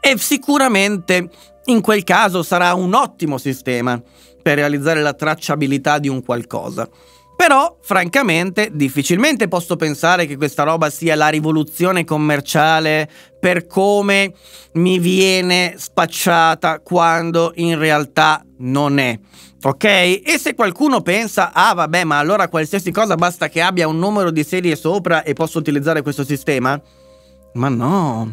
Speaker 1: E sicuramente in quel caso sarà un ottimo sistema per realizzare la tracciabilità di un qualcosa. Però, francamente, difficilmente posso pensare che questa roba sia la rivoluzione commerciale per come mi viene spacciata quando in realtà non è. Ok? E se qualcuno pensa, ah vabbè, ma allora qualsiasi cosa basta che abbia un numero di serie sopra e posso utilizzare questo sistema? Ma no,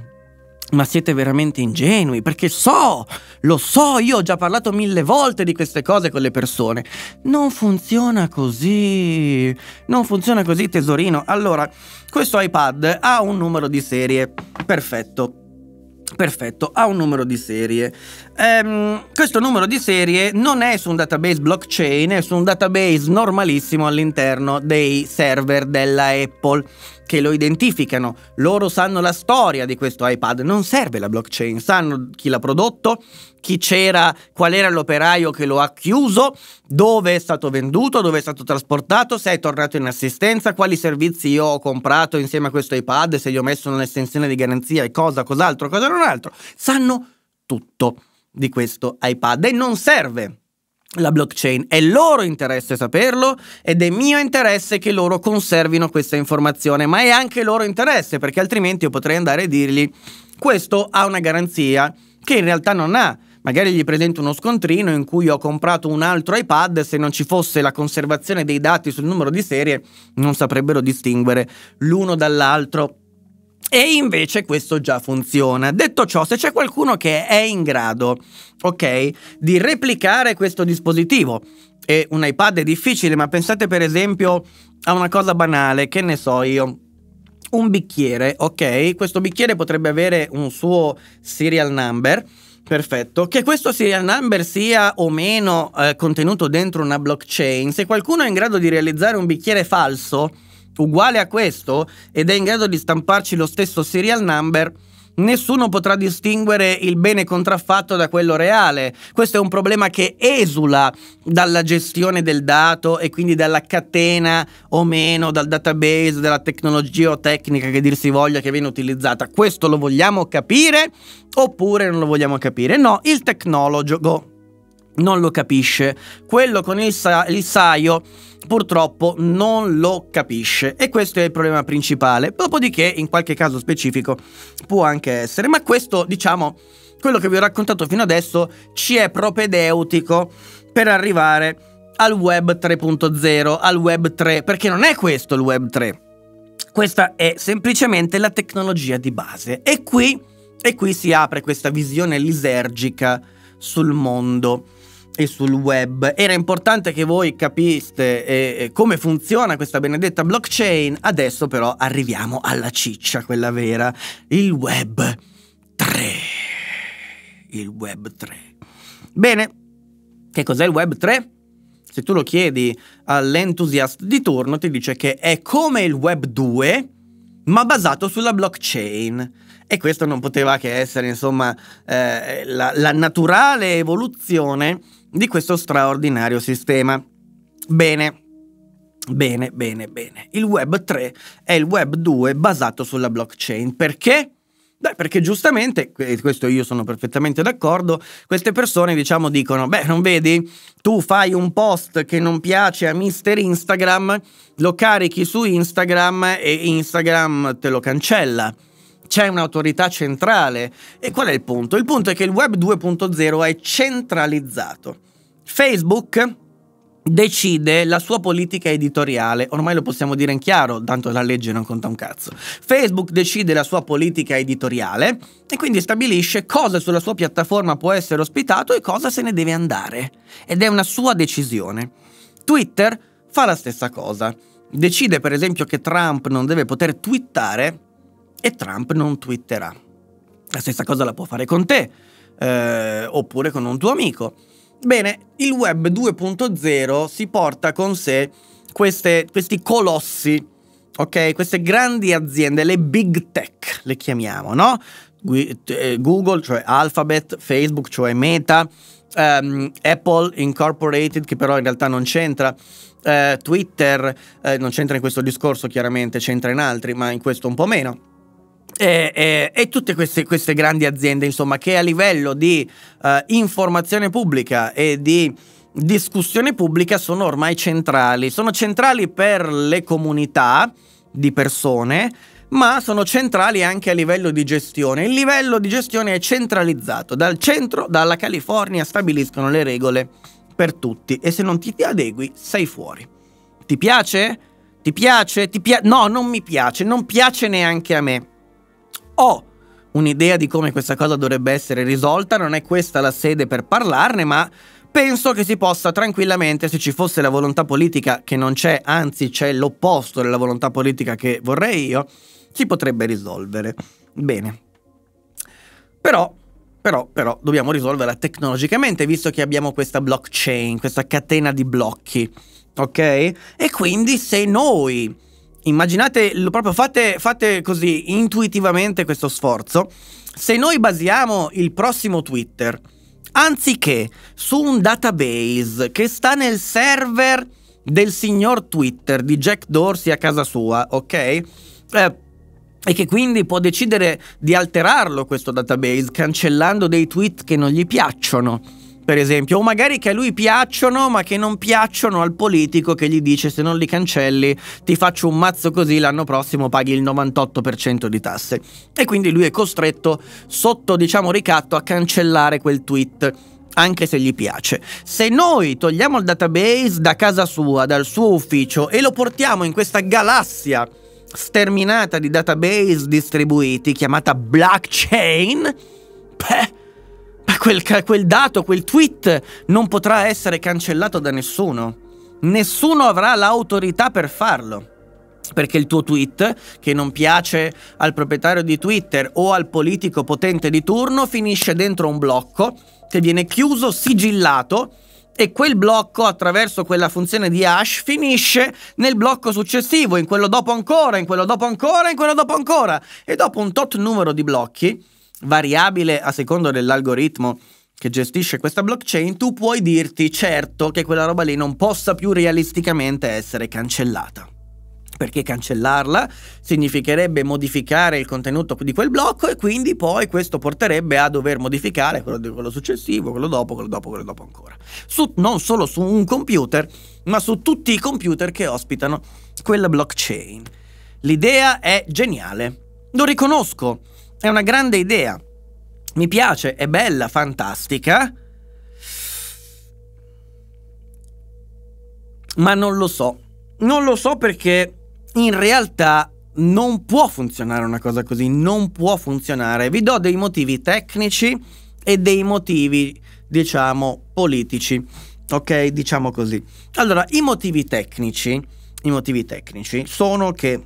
Speaker 1: ma siete veramente ingenui, perché so, lo so, io ho già parlato mille volte di queste cose con le persone. Non funziona così, non funziona così tesorino. Allora, questo iPad ha un numero di serie, perfetto. Perfetto, ha un numero di serie. Um, questo numero di serie non è su un database blockchain, è su un database normalissimo all'interno dei server della Apple che lo identificano. Loro sanno la storia di questo iPad, non serve la blockchain, sanno chi l'ha prodotto, chi c'era, qual era l'operaio che lo ha chiuso, dove è stato venduto, dove è stato trasportato, se è tornato in assistenza, quali servizi io ho comprato insieme a questo iPad, se gli ho messo un'estensione di garanzia e cosa, cos'altro, cosa non altro. Sanno tutto di questo iPad e non serve la blockchain. È loro interesse saperlo ed è mio interesse che loro conservino questa informazione, ma è anche loro interesse perché altrimenti io potrei andare e dirgli questo ha una garanzia che in realtà non ha magari gli presento uno scontrino in cui ho comprato un altro iPad, se non ci fosse la conservazione dei dati sul numero di serie non saprebbero distinguere l'uno dall'altro. E invece questo già funziona. Detto ciò, se c'è qualcuno che è in grado, ok, di replicare questo dispositivo, e un iPad è difficile, ma pensate per esempio a una cosa banale, che ne so io, un bicchiere, ok? Questo bicchiere potrebbe avere un suo serial number Perfetto. Che questo serial number sia o meno eh, contenuto dentro una blockchain, se qualcuno è in grado di realizzare un bicchiere falso uguale a questo ed è in grado di stamparci lo stesso serial number, nessuno potrà distinguere il bene contraffatto da quello reale. Questo è un problema che esula dalla gestione del dato e quindi dalla catena o meno, dal database, dalla tecnologia o tecnica che dir si voglia che viene utilizzata. Questo lo vogliamo capire oppure non lo vogliamo capire? No, il tecnologo non lo capisce. Quello con il, sa- il saio purtroppo non lo capisce e questo è il problema principale. Dopodiché, in qualche caso specifico, può anche essere, ma questo, diciamo, quello che vi ho raccontato fino adesso ci è propedeutico per arrivare al web 3.0, al web 3, perché non è questo il web 3. Questa è semplicemente la tecnologia di base e qui, e qui si apre questa visione lisergica sul mondo e sul web. Era importante che voi capiste eh, eh, come funziona questa benedetta blockchain. Adesso però arriviamo alla ciccia, quella vera, il web 3. Il web 3. Bene, che cos'è il web 3? Se tu lo chiedi all'entusiast di turno, ti dice che è come il web 2, ma basato sulla blockchain. E questo non poteva che essere, insomma, eh, la, la naturale evoluzione di questo straordinario sistema. Bene. Bene, bene, bene. Il Web 3 è il Web 2 basato sulla blockchain. Perché? Beh, perché giustamente, e questo io sono perfettamente d'accordo, queste persone diciamo dicono, beh, non vedi, tu fai un post che non piace a mister Instagram, lo carichi su Instagram e Instagram te lo cancella. C'è un'autorità centrale. E qual è il punto? Il punto è che il Web 2.0 è centralizzato. Facebook decide la sua politica editoriale, ormai lo possiamo dire in chiaro, tanto la legge non conta un cazzo. Facebook decide la sua politica editoriale e quindi stabilisce cosa sulla sua piattaforma può essere ospitato e cosa se ne deve andare. Ed è una sua decisione. Twitter fa la stessa cosa. Decide per esempio che Trump non deve poter twittare e Trump non twitterà. La stessa cosa la può fare con te eh, oppure con un tuo amico. Bene, il web 2.0 si porta con sé queste, questi colossi, ok? Queste grandi aziende, le big tech le chiamiamo, no? Eh, Google, cioè Alphabet, Facebook, cioè Meta, um, Apple Incorporated, che però in realtà non c'entra, uh, Twitter, uh, non c'entra in questo discorso chiaramente, c'entra in altri, ma in questo un po' meno. E, e, e tutte queste, queste, grandi aziende, insomma, che a livello di uh, informazione pubblica e di discussione pubblica sono ormai centrali. Sono centrali per le comunità di persone, ma sono centrali anche a livello di gestione. Il livello di gestione è centralizzato. Dal centro, dalla California, stabiliscono le regole per tutti e se non ti adegui sei fuori. Ti piace? Ti piace? Ti pia- no, non mi piace, non piace neanche a me ho un'idea di come questa cosa dovrebbe essere risolta, non è questa la sede per parlarne, ma penso che si possa tranquillamente, se ci fosse la volontà politica che non c'è, anzi c'è l'opposto della volontà politica che vorrei io, si potrebbe risolvere. Bene. Però, però, però dobbiamo risolverla tecnologicamente, visto che abbiamo questa blockchain, questa catena di blocchi, ok? E quindi se noi immaginate, proprio fate, fate così intuitivamente questo sforzo. Se noi basiamo il prossimo Twitter anziché su un database che sta nel server del signor Twitter di Jack Dorsey a casa sua, ok? Eh, e che quindi può decidere di alterarlo questo database cancellando dei tweet che non gli piacciono per esempio, o magari che a lui piacciono ma che non piacciono al politico che gli dice se non li cancelli ti faccio un mazzo così l'anno prossimo paghi il 98% di tasse. E quindi lui è costretto sotto diciamo ricatto a cancellare quel tweet anche se gli piace. Se noi togliamo il database da casa sua, dal suo ufficio e lo portiamo in questa galassia sterminata di database distribuiti chiamata blockchain, beh quel, quel dato, quel tweet non potrà essere cancellato da nessuno. Nessuno avrà l'autorità per farlo perché il tuo tweet, che non piace al proprietario di Twitter o al politico potente di turno, finisce dentro un blocco che viene chiuso, sigillato e quel blocco attraverso quella funzione di hash finisce nel blocco successivo, in quello dopo ancora, in quello dopo ancora, in quello dopo ancora e dopo un tot numero di blocchi variabile a seconda dell'algoritmo che gestisce questa blockchain, tu puoi dirti certo che quella roba lì non possa più realisticamente essere cancellata. Perché cancellarla significherebbe modificare il contenuto di quel blocco e quindi poi questo porterebbe a dover modificare quello, quello successivo, quello dopo, quello dopo, quello dopo ancora. Su, non solo su un computer, ma su tutti i computer che ospitano quella blockchain. L'idea è geniale, lo riconosco è una grande idea. Mi piace, è bella, fantastica. Ma non lo so. Non lo so perché in realtà non può funzionare una cosa così, non può funzionare. Vi do dei motivi tecnici e dei motivi, diciamo, politici. Ok, diciamo così. Allora, i motivi tecnici, i motivi tecnici sono che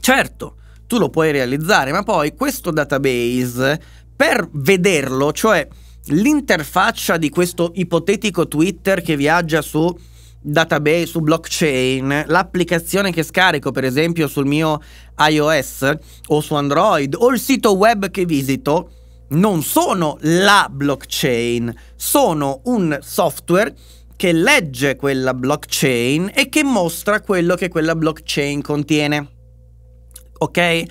Speaker 1: certo tu lo puoi realizzare, ma poi questo database per vederlo, cioè l'interfaccia di questo ipotetico Twitter che viaggia su database, su blockchain, l'applicazione che scarico per esempio sul mio iOS o su Android o il sito web che visito, non sono la blockchain, sono un software che legge quella blockchain e che mostra quello che quella blockchain contiene ok?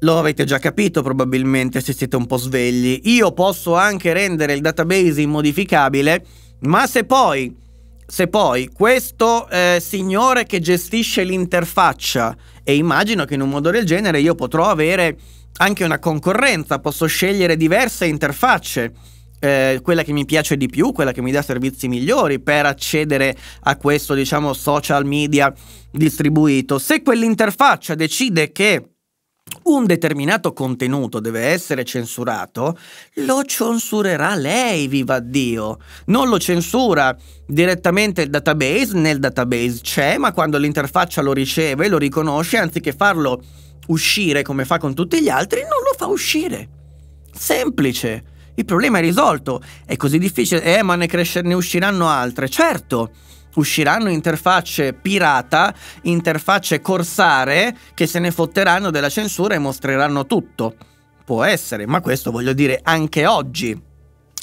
Speaker 1: Lo avete già capito probabilmente se siete un po' svegli. Io posso anche rendere il database immodificabile, ma se poi, se poi questo eh, signore che gestisce l'interfaccia, e immagino che in un modo del genere io potrò avere anche una concorrenza, posso scegliere diverse interfacce eh, quella che mi piace di più, quella che mi dà servizi migliori per accedere a questo, diciamo, social media distribuito. Se quell'interfaccia decide che un determinato contenuto deve essere censurato, lo censurerà lei, viva Dio. Non lo censura direttamente il database, nel database c'è, ma quando l'interfaccia lo riceve, lo riconosce, anziché farlo uscire come fa con tutti gli altri, non lo fa uscire. Semplice. Il problema è risolto. È così difficile. Eh, ma ne, cresce, ne usciranno altre. Certo, usciranno interfacce pirata, interfacce corsare, che se ne fotteranno della censura e mostreranno tutto. Può essere, ma questo voglio dire anche oggi.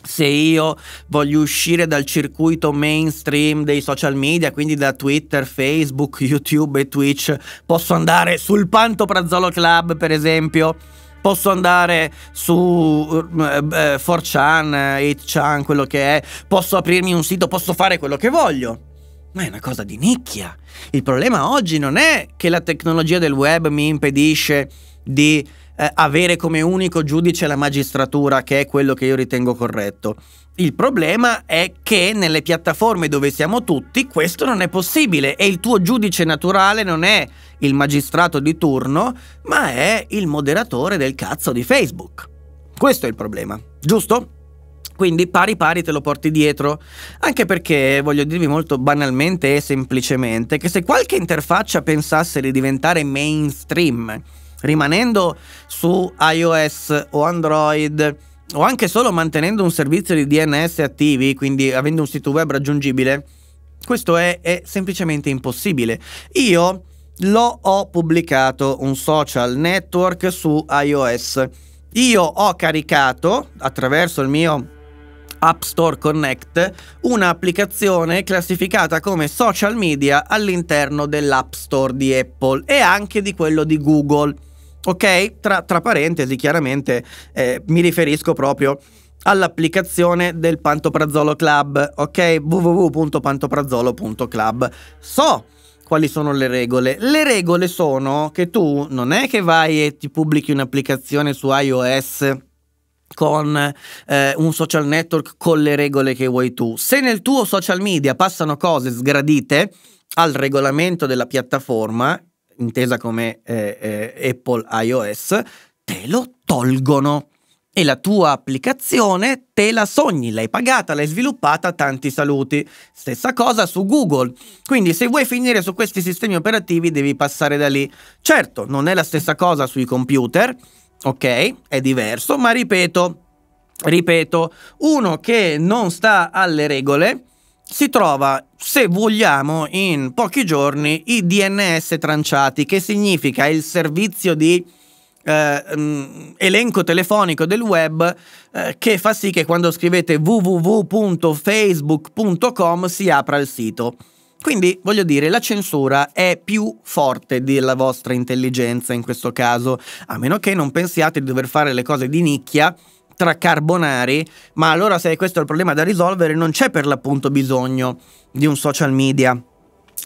Speaker 1: Se io voglio uscire dal circuito mainstream dei social media, quindi da Twitter, Facebook, YouTube e Twitch, posso andare sul Pantoprazzolo Club, per esempio, posso andare su eh, 4chan, eh, 8chan, eh, quello che è, posso aprirmi un sito, posso fare quello che voglio. Ma è una cosa di nicchia. Il problema oggi non è che la tecnologia del web mi impedisce di eh, avere come unico giudice la magistratura, che è quello che io ritengo corretto. Il problema è che nelle piattaforme dove siamo tutti questo non è possibile e il tuo giudice naturale non è il magistrato di turno, ma è il moderatore del cazzo di Facebook. Questo è il problema, giusto? Quindi pari pari te lo porti dietro, anche perché voglio dirvi molto banalmente e semplicemente che se qualche interfaccia pensasse di diventare mainstream, rimanendo su iOS o Android o anche solo mantenendo un servizio di DNS attivi, quindi avendo un sito web raggiungibile, questo è, è semplicemente impossibile. Io lo ho pubblicato un social network su iOS. Io ho caricato attraverso il mio App Store Connect un'applicazione classificata come social media all'interno dell'App Store di Apple e anche di quello di Google. Ok? Tra, tra parentesi, chiaramente eh, mi riferisco proprio all'applicazione del Pantoprazzolo Club, ok? www.pantoprazzolo.club. So quali sono le regole? Le regole sono che tu non è che vai e ti pubblichi un'applicazione su iOS con eh, un social network con le regole che vuoi tu. Se nel tuo social media passano cose sgradite al regolamento della piattaforma, intesa come eh, eh, Apple iOS, te lo tolgono e la tua applicazione te la sogni, l'hai pagata, l'hai sviluppata, tanti saluti. Stessa cosa su Google. Quindi se vuoi finire su questi sistemi operativi devi passare da lì. Certo, non è la stessa cosa sui computer, ok? È diverso, ma ripeto, ripeto, uno che non sta alle regole si trova, se vogliamo, in pochi giorni i DNS tranciati, che significa il servizio di eh, mm, elenco telefonico del web eh, che fa sì che quando scrivete www.facebook.com si apra il sito. Quindi voglio dire, la censura è più forte della vostra intelligenza in questo caso, a meno che non pensiate di dover fare le cose di nicchia tra carbonari, ma allora se questo è il problema da risolvere non c'è per l'appunto bisogno di un social media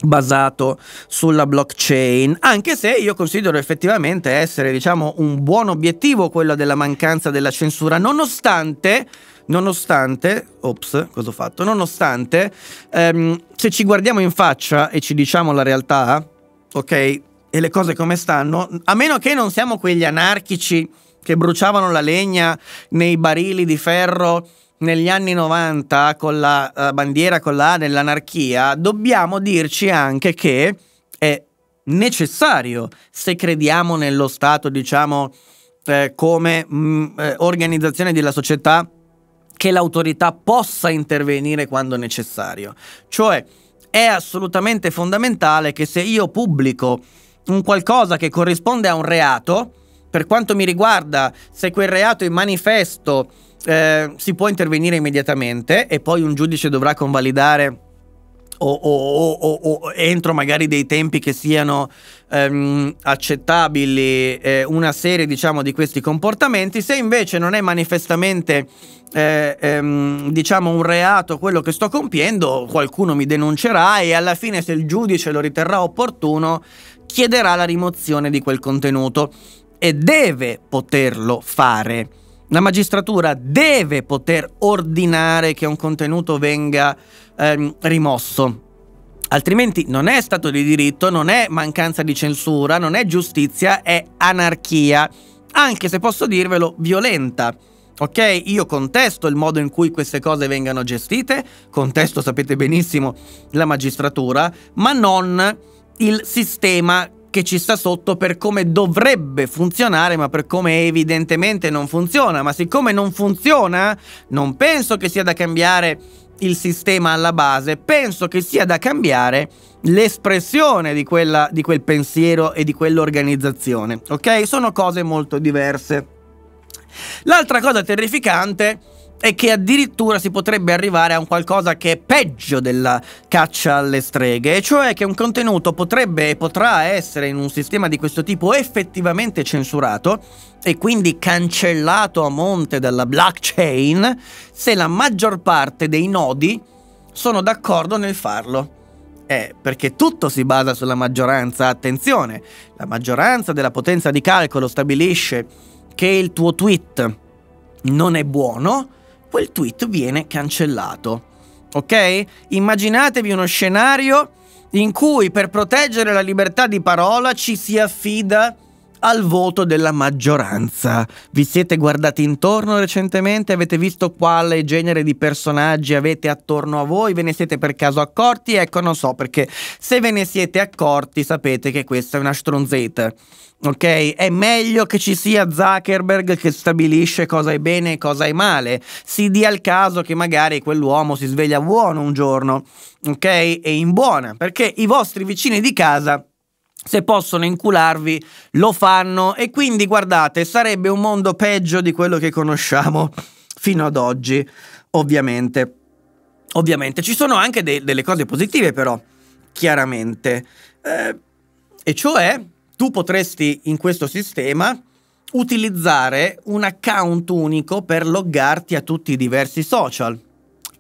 Speaker 1: basato sulla blockchain, anche se io considero effettivamente essere, diciamo, un buon obiettivo quello della mancanza della censura, nonostante nonostante, ops, cosa ho fatto? Nonostante, ehm, se ci guardiamo in faccia e ci diciamo la realtà, ok, e le cose come stanno, a meno che non siamo quegli anarchici che bruciavano la legna nei barili di ferro negli anni 90 con la uh, bandiera con la A dell'anarchia, dobbiamo dirci anche che è necessario, se crediamo nello Stato, diciamo, eh, come mh, mm, eh, organizzazione della società, che l'autorità possa intervenire quando necessario. Cioè, è assolutamente fondamentale che se io pubblico un qualcosa che corrisponde a un reato, per quanto mi riguarda, se quel reato è manifesto, eh, si può intervenire immediatamente e poi un giudice dovrà convalidare o, o, o, o entro magari dei tempi che siano ehm, accettabili eh, una serie diciamo di questi comportamenti se invece non è manifestamente eh, ehm, diciamo un reato quello che sto compiendo qualcuno mi denuncerà e alla fine se il giudice lo riterrà opportuno chiederà la rimozione di quel contenuto e deve poterlo fare. La magistratura deve poter ordinare che un contenuto venga ehm, rimosso. Altrimenti non è stato di diritto, non è mancanza di censura, non è giustizia, è anarchia. Anche se posso dirvelo, violenta. Ok, io contesto il modo in cui queste cose vengano gestite, contesto, sapete benissimo, la magistratura, ma non il sistema che ci sta sotto per come dovrebbe funzionare, ma per come evidentemente non funziona. Ma siccome non funziona, non penso che sia da cambiare il sistema alla base, penso che sia da cambiare l'espressione di, quella, di quel pensiero e di quell'organizzazione. Ok? Sono cose molto diverse. L'altra cosa terrificante è e che addirittura si potrebbe arrivare a un qualcosa che è peggio della caccia alle streghe, e cioè che un contenuto potrebbe e potrà essere in un sistema di questo tipo effettivamente censurato e quindi cancellato a monte dalla blockchain se la maggior parte dei nodi sono d'accordo nel farlo. Eh, perché tutto si basa sulla maggioranza, attenzione, la maggioranza della potenza di calcolo stabilisce che il tuo tweet non è buono, quel tweet viene cancellato. Ok? Immaginatevi uno scenario in cui per proteggere la libertà di parola ci si affida al voto della maggioranza. Vi siete guardati intorno recentemente? Avete visto quale genere di personaggi avete attorno a voi? Ve ne siete per caso accorti? Ecco, non so perché se ve ne siete accorti sapete che questa è una stronzetta ok? È meglio che ci sia Zuckerberg che stabilisce cosa è bene e cosa è male. Si dia il caso che magari quell'uomo si sveglia buono un giorno, ok? E in buona, perché i vostri vicini di casa se possono incularvi lo fanno e quindi guardate, sarebbe un mondo peggio di quello che conosciamo fino ad oggi, ovviamente. Ovviamente ci sono anche de- delle cose positive però, chiaramente. Eh, e cioè tu potresti in questo sistema utilizzare un account unico per loggarti a tutti i diversi social,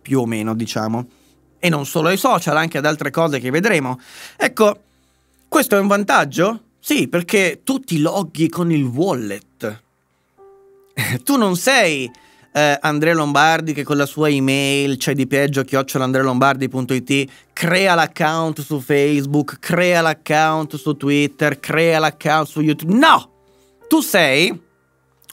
Speaker 1: più o meno diciamo, e non solo ai social, anche ad altre cose che vedremo. Ecco, questo è un vantaggio? Sì, perché tu ti loghi con il wallet. tu non sei eh, Andrea Lombardi che con la sua email c'è cioè di peggio chiocciolaandrealombardi.it crea l'account su Facebook, crea l'account su Twitter, crea l'account su YouTube. No! Tu sei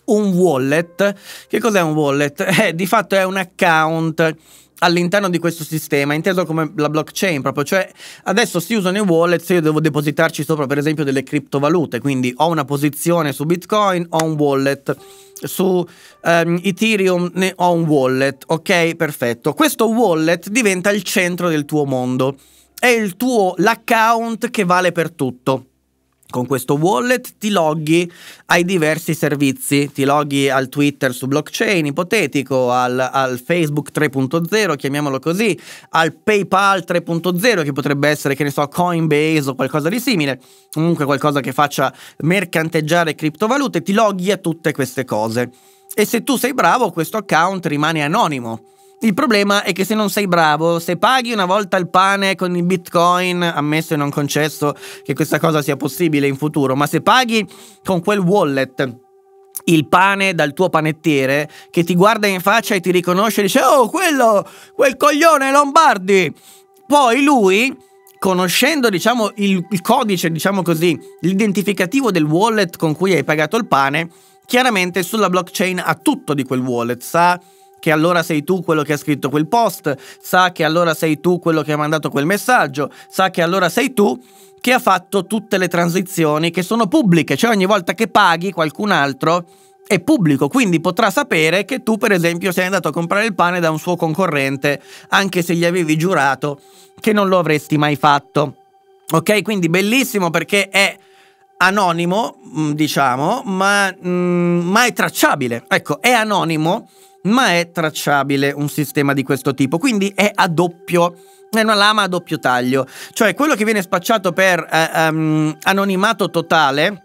Speaker 1: un wallet. Che cos'è un wallet? Eh, di fatto è un account all'interno di questo sistema, inteso come la blockchain proprio, cioè adesso si usano i wallet se io devo depositarci sopra per esempio delle criptovalute, quindi ho una posizione su Bitcoin, ho un wallet su um, Ethereum ne ho un wallet, ok? Perfetto. Questo wallet diventa il centro del tuo mondo. È il tuo l'account che vale per tutto con questo wallet ti loghi ai diversi servizi, ti loghi al Twitter su blockchain ipotetico, al, al Facebook 3.0, chiamiamolo così, al PayPal 3.0 che potrebbe essere, che ne so, Coinbase o qualcosa di simile, comunque qualcosa che faccia mercanteggiare criptovalute, ti loghi a tutte queste cose. E se tu sei bravo questo account rimane anonimo il problema è che se non sei bravo, se paghi una volta il pane con i bitcoin, ammesso e non concesso che questa cosa sia possibile in futuro, ma se paghi con quel wallet il pane dal tuo panettiere che ti guarda in faccia e ti riconosce e dice oh quello, quel coglione Lombardi. Poi lui, conoscendo diciamo il, il codice, diciamo così, l'identificativo del wallet con cui hai pagato il pane, chiaramente sulla blockchain ha tutto di quel wallet, sa che allora sei tu quello che ha scritto quel post, sa che allora sei tu quello che ha mandato quel messaggio, sa che allora sei tu che ha fatto tutte le transizioni che sono pubbliche, cioè ogni volta che paghi qualcun altro è pubblico, quindi potrà sapere che tu per esempio sei andato a comprare il pane da un suo concorrente, anche se gli avevi giurato che non lo avresti mai fatto. Ok, quindi bellissimo perché è anonimo, mm, diciamo, ma, mm, ma è tracciabile. Ecco, è anonimo, ma è tracciabile un sistema di questo tipo, quindi è a doppio è una lama a doppio taglio, cioè quello che viene spacciato per eh, um, anonimato totale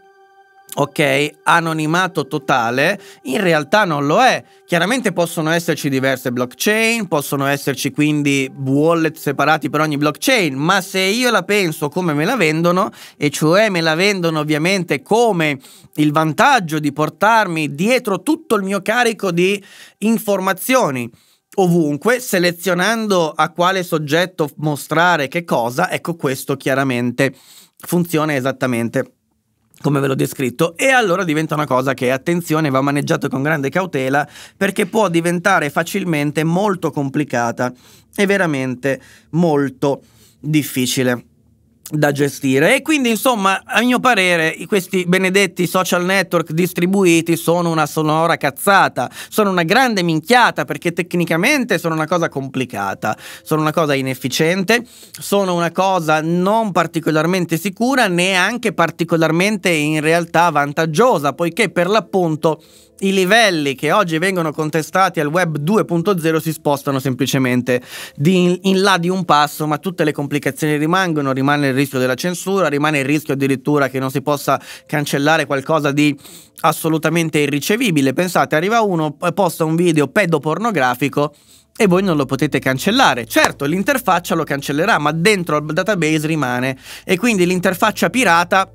Speaker 1: ok, anonimato totale, in realtà non lo è. Chiaramente possono esserci diverse blockchain, possono esserci quindi wallet separati per ogni blockchain, ma se io la penso come me la vendono, e cioè me la vendono ovviamente come il vantaggio di portarmi dietro tutto il mio carico di informazioni ovunque, selezionando a quale soggetto mostrare che cosa, ecco questo chiaramente funziona esattamente come ve l'ho descritto, e allora diventa una cosa che, attenzione, va maneggiata con grande cautela perché può diventare facilmente molto complicata e veramente molto difficile da gestire e quindi insomma a mio parere questi benedetti social network distribuiti sono una sonora cazzata sono una grande minchiata perché tecnicamente sono una cosa complicata sono una cosa inefficiente sono una cosa non particolarmente sicura neanche particolarmente in realtà vantaggiosa poiché per l'appunto i livelli che oggi vengono contestati al web 2.0 si spostano semplicemente in, in, là di un passo, ma tutte le complicazioni rimangono, rimane il rischio della censura, rimane il rischio addirittura che non si possa cancellare qualcosa di assolutamente irricevibile. Pensate, arriva uno e eh, posta un video pedopornografico e voi non lo potete cancellare. Certo, l'interfaccia lo cancellerà, ma dentro al database rimane e quindi l'interfaccia pirata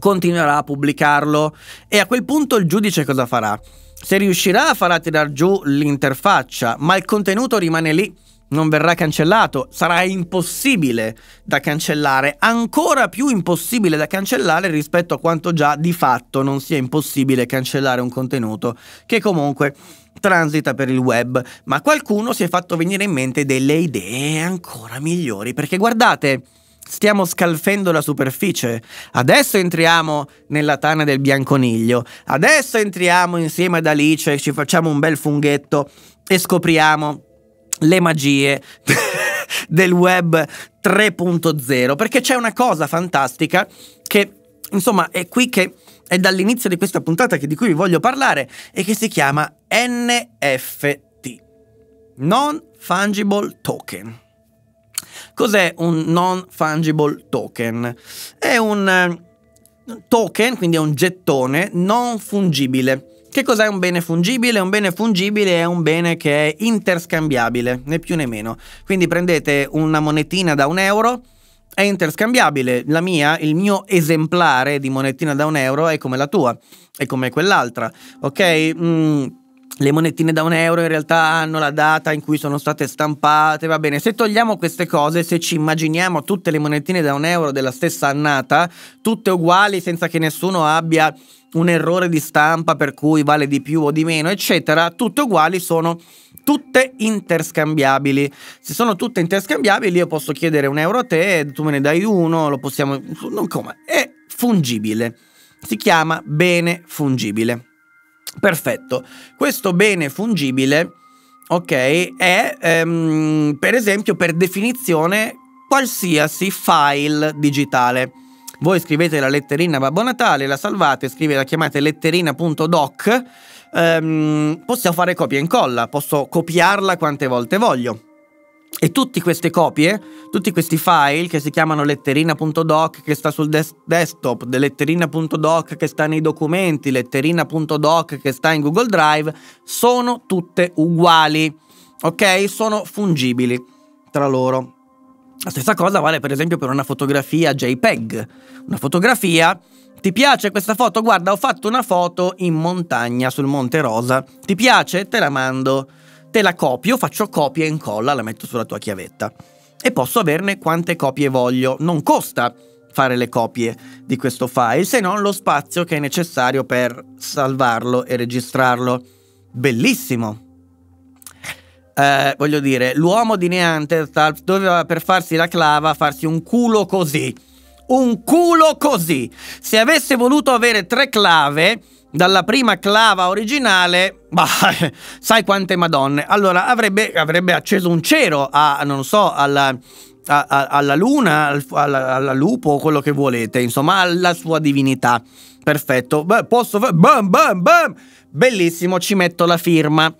Speaker 1: continuerà a pubblicarlo e a quel punto il giudice cosa farà? Se riuscirà farà tirar giù l'interfaccia, ma il contenuto rimane lì non verrà cancellato, sarà impossibile da cancellare, ancora più impossibile da cancellare rispetto a quanto già di fatto non sia impossibile cancellare un contenuto che comunque transita per il web, ma qualcuno si è fatto venire in mente delle idee ancora migliori, perché guardate, Stiamo scalfendo la superficie. Adesso entriamo nella tana del bianconiglio. Adesso entriamo insieme ad Alice, ci facciamo un bel funghetto e scopriamo le magie del web 3.0. Perché c'è una cosa fantastica che, insomma, è qui che è dall'inizio di questa puntata di cui vi voglio parlare e che si chiama NFT, Non Fungible Token. Cos'è un non fungible token? È un eh, token, quindi è un gettone non fungibile. Che cos'è un bene fungibile? Un bene fungibile è un bene che è interscambiabile, né più né meno. Quindi prendete una monetina da un euro, è interscambiabile. La mia, il mio esemplare di monetina da un euro è come la tua, è come quell'altra, ok? Mm le monetine da un euro in realtà hanno la data in cui sono state stampate, va bene, se togliamo queste cose, se ci immaginiamo tutte le monetine da un euro della stessa annata, tutte uguali senza che nessuno abbia un errore di stampa per cui vale di più o di meno, eccetera, tutte uguali sono tutte interscambiabili. Se sono tutte interscambiabili io posso chiedere un euro a te, tu me ne dai uno, lo possiamo... non come, è fungibile. Si chiama bene fungibile. Perfetto. Questo bene fungibile, ok, è ehm, per esempio per definizione qualsiasi file digitale. Voi scrivete la letterina Babbo Natale, la salvate, scrive, la chiamate letterina.doc, ehm, possiamo fare copia e incolla, posso copiarla quante volte voglio. E tutte queste copie, tutti questi file che si chiamano letterina.doc che sta sul des- desktop, letterina.doc che sta nei documenti, letterina.doc che sta in Google Drive, sono tutte uguali, ok? Sono fungibili tra loro. La stessa cosa vale per esempio per una fotografia JPEG. Una fotografia, ti piace questa foto? Guarda, ho fatto una foto in montagna sul Monte Rosa. Ti piace? Te la mando te la copio, faccio copia e incolla, la metto sulla tua chiavetta. E posso averne quante copie voglio. Non costa fare le copie di questo file, se non lo spazio che è necessario per salvarlo e registrarlo. Bellissimo! Eh, voglio dire, l'uomo di Neanderthal doveva per farsi la clava farsi un culo così un culo così. Se avesse voluto avere tre clave, dalla prima clava originale, bah, sai quante madonne. Allora avrebbe, avrebbe acceso un cero a, non so, alla, a, a, alla luna, al, alla, alla, lupo, quello che volete, insomma, alla sua divinità. Perfetto, Beh, posso... Bam, bam, bam! Bellissimo, ci metto la firma.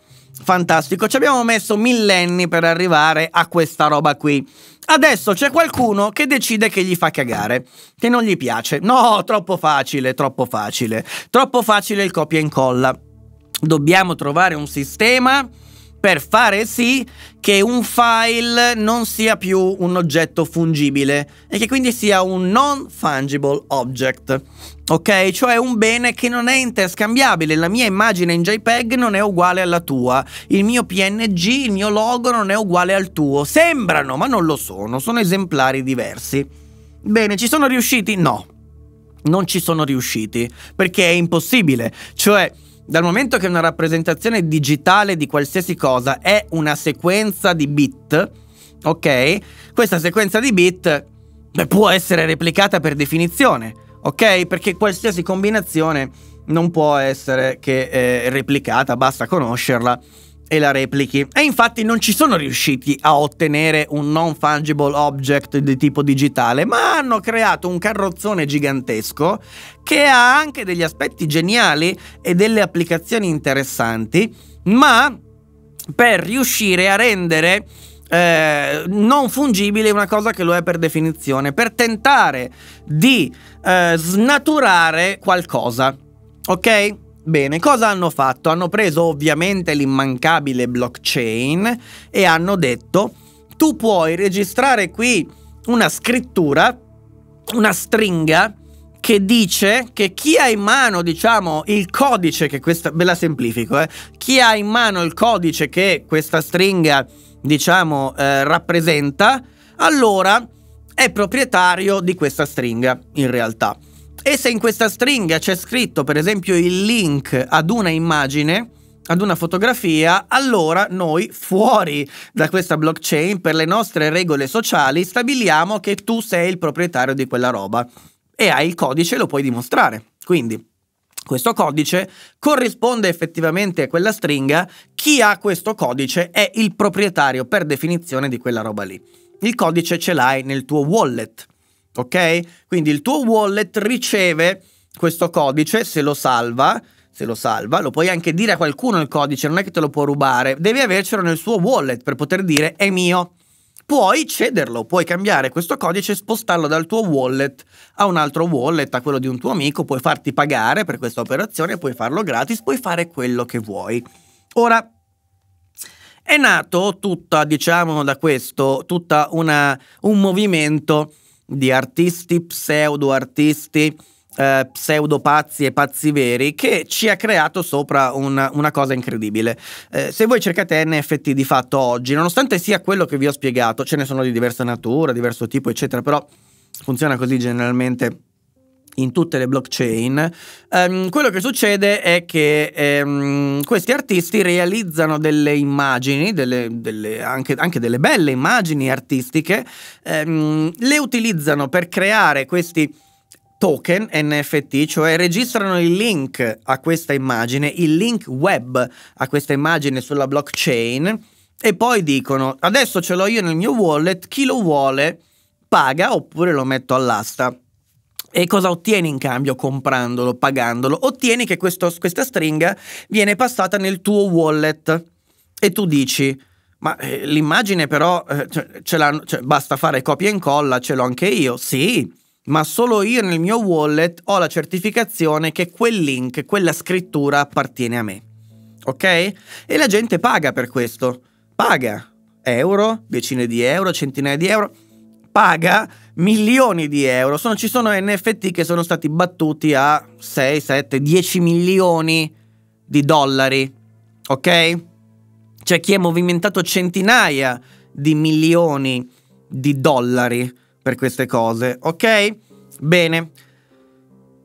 Speaker 1: Fantastico, ci abbiamo messo millenni per arrivare a questa roba qui. Adesso c'è qualcuno che decide che gli fa cagare, che non gli piace. No, troppo facile, troppo facile. Troppo facile il copia e incolla. Dobbiamo trovare un sistema per fare sì che un file non sia più un oggetto fungibile e che quindi sia un non fungible object. Ok? Cioè un bene che non è interscambiabile. La mia immagine in JPEG non è uguale alla tua. Il mio PNG, il mio logo non è uguale al tuo. Sembrano, ma non lo sono. Sono esemplari diversi. Bene, ci sono riusciti? No. Non ci sono riusciti. Perché è impossibile. Cioè dal momento che una rappresentazione digitale di qualsiasi cosa è una sequenza di bit, ok? Questa sequenza di bit beh, può essere replicata per definizione, ok? Perché qualsiasi combinazione non può essere che eh, replicata, basta conoscerla e la replichi. E infatti non ci sono riusciti a ottenere un non fungible object di tipo digitale, ma hanno creato un carrozzone gigantesco che ha anche degli aspetti geniali e delle applicazioni interessanti, ma per riuscire a rendere eh, non fungibile una cosa che lo è per definizione, per tentare di eh, snaturare qualcosa. Ok? Bene, cosa hanno fatto? Hanno preso ovviamente l'immancabile blockchain e hanno detto tu puoi registrare qui una scrittura, una stringa che dice che chi ha in mano, diciamo, il codice che questa ve la semplifico, eh, chi ha in mano il codice che questa stringa, diciamo, eh, rappresenta, allora è proprietario di questa stringa in realtà. E se in questa stringa c'è scritto, per esempio, il link ad una immagine, ad una fotografia, allora noi fuori da questa blockchain, per le nostre regole sociali, stabiliamo che tu sei il proprietario di quella roba e hai il codice e lo puoi dimostrare. Quindi questo codice corrisponde effettivamente a quella stringa, chi ha questo codice è il proprietario per definizione di quella roba lì. Il codice ce l'hai nel tuo wallet ok? Quindi il tuo wallet riceve questo codice, se lo salva, se lo salva, lo puoi anche dire a qualcuno il codice, non è che te lo può rubare, devi avercelo nel suo wallet per poter dire è mio. Puoi cederlo, puoi cambiare questo codice e spostarlo dal tuo wallet a un altro wallet, a quello di un tuo amico, puoi farti pagare per questa operazione, puoi farlo gratis, puoi fare quello che vuoi. Ora, è nato tutta, diciamo, da questo, tutta una, un movimento di artisti, pseudo-artisti, eh, pseudo-pazzi e pazzi veri che ci ha creato sopra una, una cosa incredibile. Eh, se voi cercate NFT di fatto oggi, nonostante sia quello che vi ho spiegato, ce ne sono di diversa natura, diverso tipo, eccetera, però funziona così generalmente in tutte le blockchain, ehm, quello che succede è che ehm, questi artisti realizzano delle immagini, delle, delle, anche, anche, delle belle immagini artistiche, ehm, le utilizzano per creare questi token NFT, cioè registrano il link a questa immagine, il link web a questa immagine sulla blockchain e poi dicono adesso ce l'ho io nel mio wallet, chi lo vuole paga oppure lo metto all'asta. E cosa ottieni in cambio comprandolo, pagandolo? Ottieni che questo, questa stringa viene passata nel tuo wallet e tu dici, ma eh, l'immagine però eh, cioè, cioè, basta fare copia e incolla, ce l'ho anche io. Sì, ma solo io nel mio wallet ho la certificazione che quel link, quella scrittura appartiene a me. Ok? E la gente paga per questo. Paga euro, decine di euro, centinaia di euro. Paga milioni di euro. Sono, ci sono NFT che sono stati battuti a 6, 7, 10 milioni di dollari. Ok? C'è chi ha movimentato centinaia di milioni di dollari per queste cose. Ok? Bene.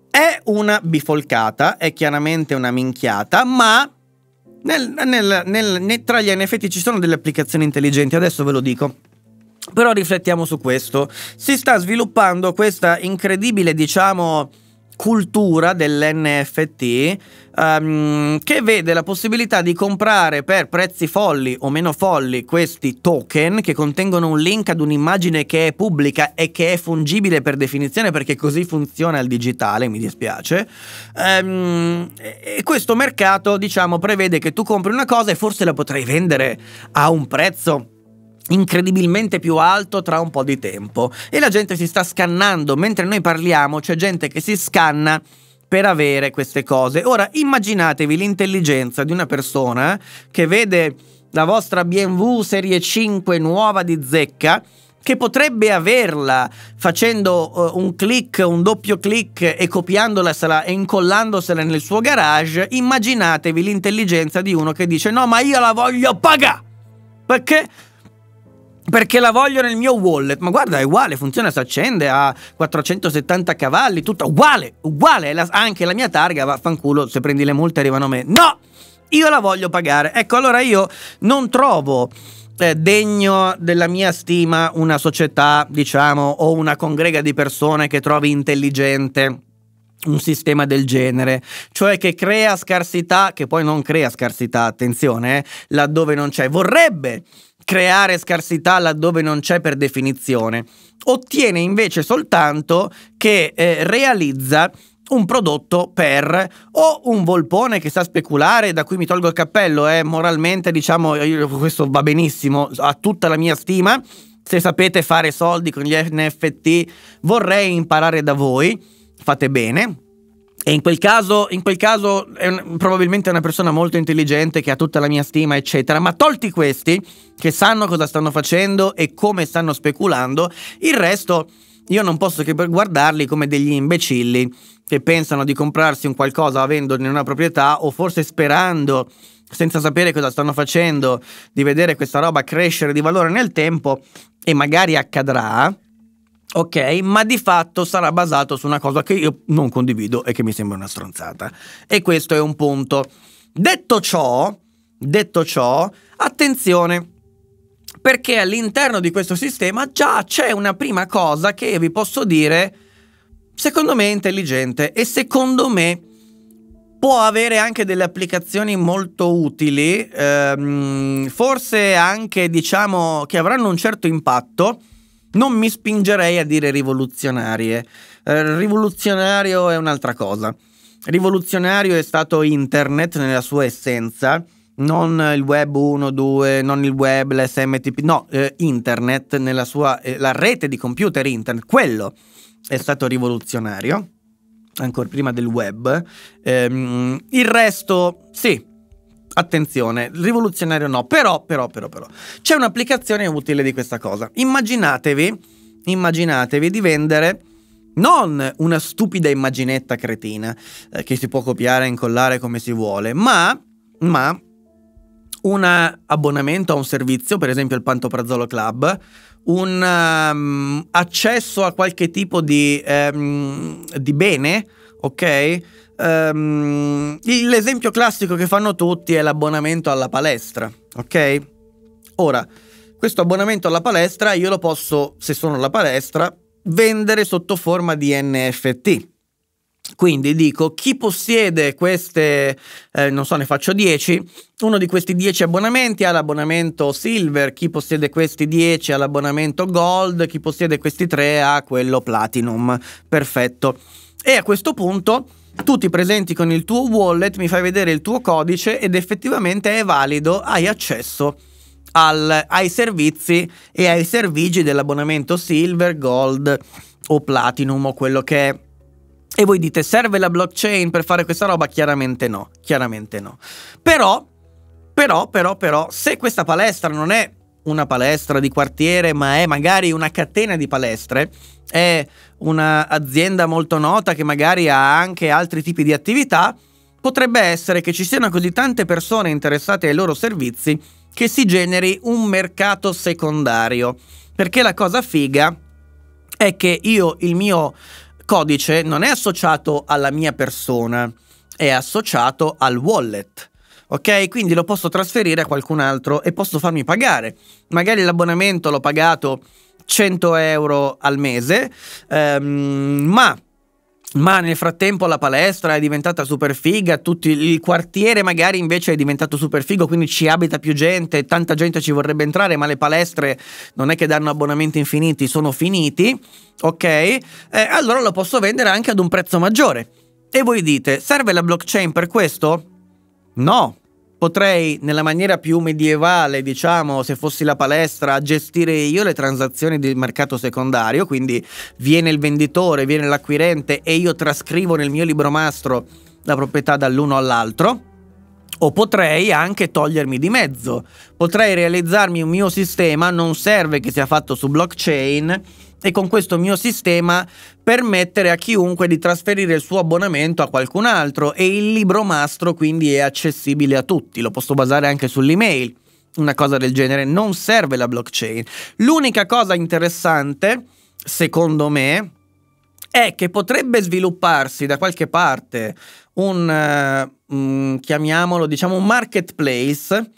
Speaker 1: È una bifolcata, è chiaramente una minchiata, ma nel, nel, nel, tra gli NFT ci sono delle applicazioni intelligenti, adesso ve lo dico. Però riflettiamo su questo. Si sta sviluppando questa incredibile, diciamo, cultura dell'NFT um, ehm, che vede la possibilità di comprare per prezzi folli o meno folli questi token che contengono un link ad un'immagine che è pubblica e che è fungibile per definizione perché così funziona il digitale, mi dispiace. Um, e questo mercato, diciamo, prevede che tu compri una cosa e forse la potrai vendere a un prezzo incredibilmente più alto tra un po' di tempo e la gente si sta scannando mentre noi parliamo c'è gente che si scanna per avere queste cose ora immaginatevi l'intelligenza di una persona che vede la vostra BMW serie 5 nuova di zecca che potrebbe averla facendo uh, un clic, un doppio clic e copiandosela e incollandosela nel suo garage, immaginatevi l'intelligenza di uno che dice no ma io la voglio pagare perché perché la voglio nel mio wallet. Ma guarda, è uguale, funziona, si accende a 470 cavalli, tutta uguale, uguale. La, anche la mia targa, vaffanculo, se prendi le multe arrivano a me. No, io la voglio pagare. Ecco, allora io non trovo eh, degno della mia stima una società, diciamo, o una congrega di persone che trovi intelligente un sistema del genere, cioè che crea scarsità, che poi non crea scarsità, attenzione, eh, laddove non c'è. Vorrebbe creare scarsità laddove non c'è per definizione, ottiene invece soltanto che eh, realizza un prodotto per o un volpone che sa speculare, da cui mi tolgo il cappello, eh, moralmente diciamo io, questo va benissimo, ha tutta la mia stima, se sapete fare soldi con gli NFT vorrei imparare da voi, fate bene, e in quel caso, in quel caso è un, probabilmente è una persona molto intelligente che ha tutta la mia stima, eccetera. Ma tolti questi, che sanno cosa stanno facendo e come stanno speculando, il resto io non posso che guardarli come degli imbecilli che pensano di comprarsi un qualcosa avendone una proprietà o forse sperando, senza sapere cosa stanno facendo, di vedere questa roba crescere di valore nel tempo e magari accadrà ok? Ma di fatto sarà basato su una cosa che io non condivido e che mi sembra una stronzata. E questo è un punto. Detto ciò, detto ciò, attenzione, perché all'interno di questo sistema già c'è una prima cosa che vi posso dire, secondo me è intelligente e secondo me può avere anche delle applicazioni molto utili, ehm, forse anche diciamo che avranno un certo impatto non mi spingerei a dire rivoluzionarie. Eh, rivoluzionario è un'altra cosa. Rivoluzionario è stato internet nella sua essenza, non il web 1, 2, non il web, l'SMTP, no, eh, internet nella sua, eh, la rete di computer internet, quello è stato rivoluzionario, ancora prima del web. Ehm, il resto, sì, Attenzione, rivoluzionario no, però, però, però, però. C'è un'applicazione utile di questa cosa. Immaginatevi, immaginatevi di vendere non una stupida immaginetta cretina eh, che si può copiare e incollare come si vuole, ma, ma un abbonamento a un servizio, per esempio il Pantoprazzolo Club, un um, accesso a qualche tipo di, um, di bene, ok? Um, l'esempio classico che fanno tutti è l'abbonamento alla palestra, ok? Ora, questo abbonamento alla palestra io lo posso, se sono alla palestra, vendere sotto forma di NFT. Quindi dico, chi possiede queste, eh, non so, ne faccio 10, uno di questi 10 abbonamenti ha l'abbonamento Silver, chi possiede questi 10 ha l'abbonamento Gold, chi possiede questi 3 ha quello Platinum. Perfetto. E a questo punto tu ti presenti con il tuo wallet, mi fai vedere il tuo codice ed effettivamente è valido, hai accesso al, ai servizi e ai servigi dell'abbonamento silver, gold o platinum o quello che è. E voi dite serve la blockchain per fare questa roba? Chiaramente no, chiaramente no. Però, però, però, però, se questa palestra non è una palestra di quartiere, ma è magari una catena di palestre, è un'azienda molto nota che magari ha anche altri tipi di attività, potrebbe essere che ci siano così tante persone interessate ai loro servizi che si generi un mercato secondario. Perché la cosa figa è che io il mio codice non è associato alla mia persona, è associato al wallet ok? Quindi lo posso trasferire a qualcun altro e posso farmi pagare. Magari l'abbonamento l'ho pagato 100 euro al mese, ehm, ma ma nel frattempo la palestra è diventata super figa, tutto il quartiere magari invece è diventato super figo, quindi ci abita più gente, tanta gente ci vorrebbe entrare, ma le palestre non è che danno abbonamenti infiniti, sono finiti, ok? Eh, allora lo posso vendere anche ad un prezzo maggiore. E voi dite, serve la blockchain per questo? No, potrei nella maniera più medievale, diciamo, se fossi la palestra, gestire io le transazioni del mercato secondario, quindi viene il venditore, viene l'acquirente e io trascrivo nel mio libro mastro la proprietà dall'uno all'altro. O potrei anche togliermi di mezzo, potrei realizzarmi un mio sistema, non serve che sia fatto su blockchain, e con questo mio sistema permettere a chiunque di trasferire il suo abbonamento a qualcun altro e il libro mastro quindi è accessibile a tutti, lo posso basare anche sull'email, una cosa del genere, non serve la blockchain. L'unica cosa interessante, secondo me, è che potrebbe svilupparsi da qualche parte un, uh, eh, mh, mm, chiamiamolo, diciamo, un marketplace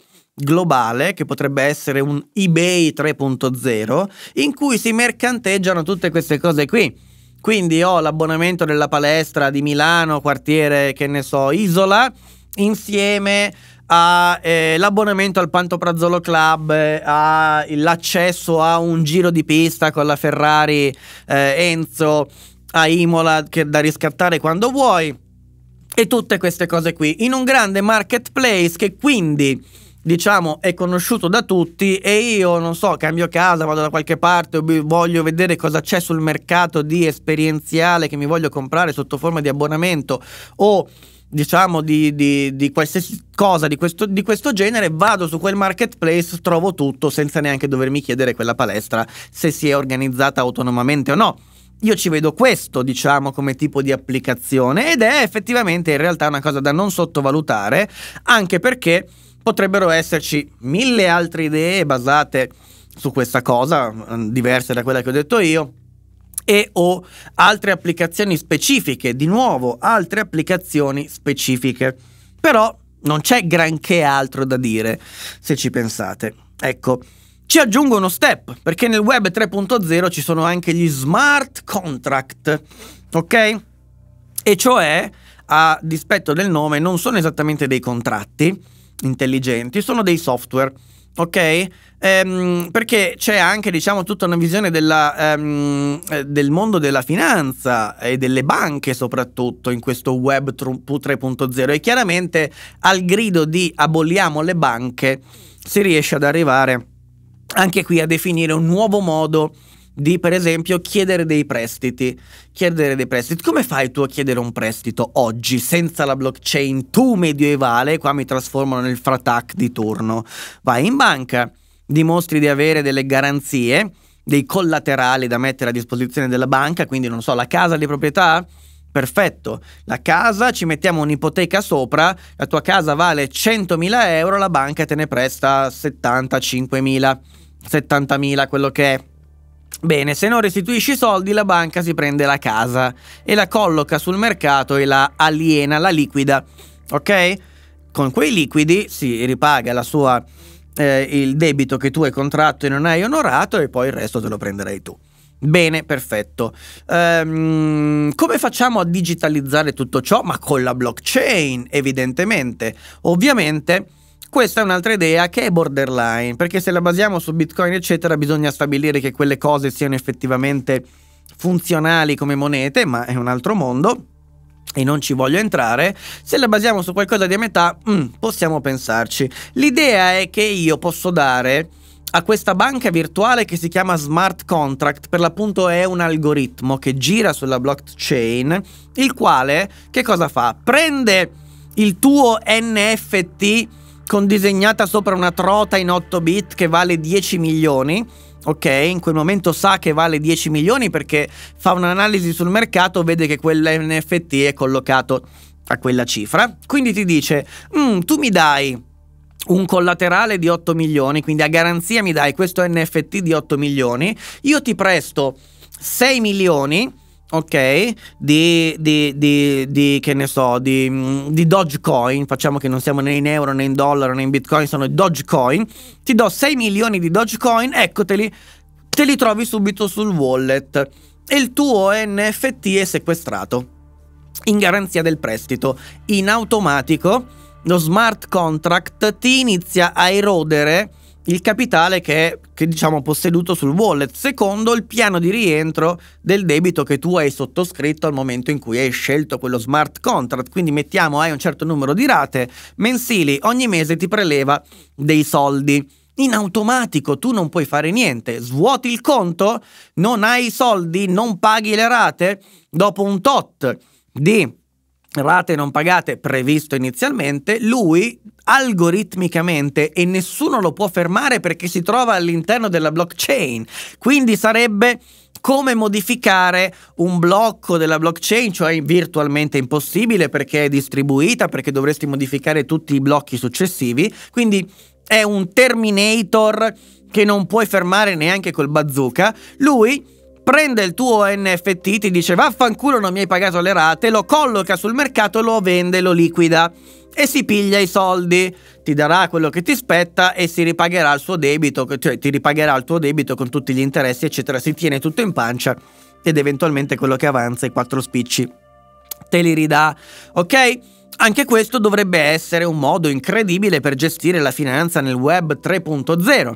Speaker 1: globale che potrebbe essere un eBay 3.0 in cui si mercanteggiano tutte queste cose qui. Quindi ho l'abbonamento della palestra di Milano, quartiere che ne so, Isola, insieme all'abbonamento eh, al Pantoprazzolo Club, eh, a l'accesso a un giro di pista con la Ferrari eh, Enzo a Imola che da riscattare quando vuoi e tutte queste cose qui in un grande marketplace che quindi diciamo è conosciuto da tutti e io non so cambio casa vado da qualche parte voglio vedere cosa c'è sul mercato di esperienziale che mi voglio comprare sotto forma di abbonamento o diciamo di, di, di qualsiasi cosa di questo, di questo, genere vado su quel marketplace trovo tutto senza neanche dovermi chiedere quella palestra se si è organizzata autonomamente o no io ci vedo questo diciamo come tipo di applicazione ed è effettivamente in realtà una cosa da non sottovalutare anche perché potrebbero esserci mille altre idee basate su questa cosa, mm, diverse da quella che ho detto io, e o altre applicazioni specifiche, di nuovo altre applicazioni specifiche. Però non c'è granché altro da dire, se ci pensate. Ecco, ci aggiungo uno step, perché nel web 3.0 ci sono anche gli smart contract, ok? E cioè, a dispetto del nome, non sono esattamente dei contratti, intelligenti, sono dei software, ok? Ehm, perché c'è anche, diciamo, tutta una visione della, ehm, eh, del mondo della finanza e delle banche, soprattutto in questo web 3.0. E chiaramente al grido di aboliamo le banche si riesce ad arrivare anche qui a definire un nuovo modo di di per esempio chiedere dei prestiti. Chiedere dei prestiti. Come fai tu a chiedere un prestito oggi senza la blockchain? Tu medievale? qua mi trasformano nel fratac di turno. Vai in banca, dimostri di avere delle garanzie, dei collaterali da mettere a disposizione della banca, quindi non so, la casa di proprietà? Perfetto, la casa ci mettiamo un'ipoteca sopra, la tua casa vale 100.000 euro, la banca te ne presta 75.000, 70.000, quello che è Bene, se non restituisci i soldi la banca si prende la casa e la colloca sul mercato e la aliena, la liquida, ok? Con quei liquidi si ripaga sua, eh, il debito che tu hai contratto e non hai onorato e poi il resto te lo prenderai tu. Bene, perfetto. Um, come facciamo a digitalizzare tutto ciò? Ma con la blockchain, evidentemente. Ovviamente questa è un'altra idea che è borderline, perché se la basiamo su Bitcoin, eccetera, bisogna stabilire che quelle cose siano effettivamente funzionali come monete, ma è un altro mondo e non ci voglio entrare, se la basiamo su qualcosa di a metà, mm, possiamo pensarci. L'idea è che io posso dare a questa banca virtuale che si chiama smart contract, per l'appunto è un algoritmo che gira sulla blockchain, il quale che cosa fa? Prende il tuo NFT con disegnata sopra una trota in 8 bit che vale 10 milioni. Ok, in quel momento sa che vale 10 milioni perché fa un'analisi sul mercato, vede che quell'NFT è collocato a quella cifra. Quindi ti dice, mm, tu mi dai un collaterale di 8 milioni, quindi a garanzia mi dai questo NFT di 8 milioni, io ti presto 6 milioni ok, di, di, di, di, che ne so, di, mm, di Dogecoin, facciamo che non siamo né in euro né in dollaro né in bitcoin, sono Dogecoin, ti do 6 milioni di Dogecoin, eccoteli, te li trovi subito sul wallet e il tuo NFT è sequestrato in garanzia del prestito. In automatico lo smart contract ti inizia a erodere il capitale che è che, diciamo, posseduto sul wallet, secondo il piano di rientro del debito che tu hai sottoscritto al momento in cui hai scelto quello smart contract. Quindi mettiamo, hai un certo numero di rate mensili, ogni mese ti preleva dei soldi in automatico, tu non puoi fare niente. Svuoti il conto, non hai i soldi, non paghi le rate, dopo un tot di rate non pagate previsto inizialmente, lui algoritmicamente e nessuno lo può fermare perché si trova all'interno della blockchain. Quindi sarebbe come modificare un blocco della blockchain, cioè virtualmente impossibile perché è distribuita, perché dovresti modificare tutti i blocchi successivi. Quindi è un Terminator che non puoi fermare neanche col bazooka. Lui prende il tuo NFT, ti dice vaffanculo non mi hai pagato le rate, lo colloca sul mercato, lo vende, lo liquida e si piglia i soldi, ti darà quello che ti spetta e si ripagherà il suo debito, cioè ti ripagherà il tuo debito con tutti gli interessi, eccetera. Si tiene tutto in pancia ed eventualmente quello che avanza, i quattro spicci, te li ridà, ok? Anche questo dovrebbe essere un modo incredibile per gestire la finanza nel web 3.0.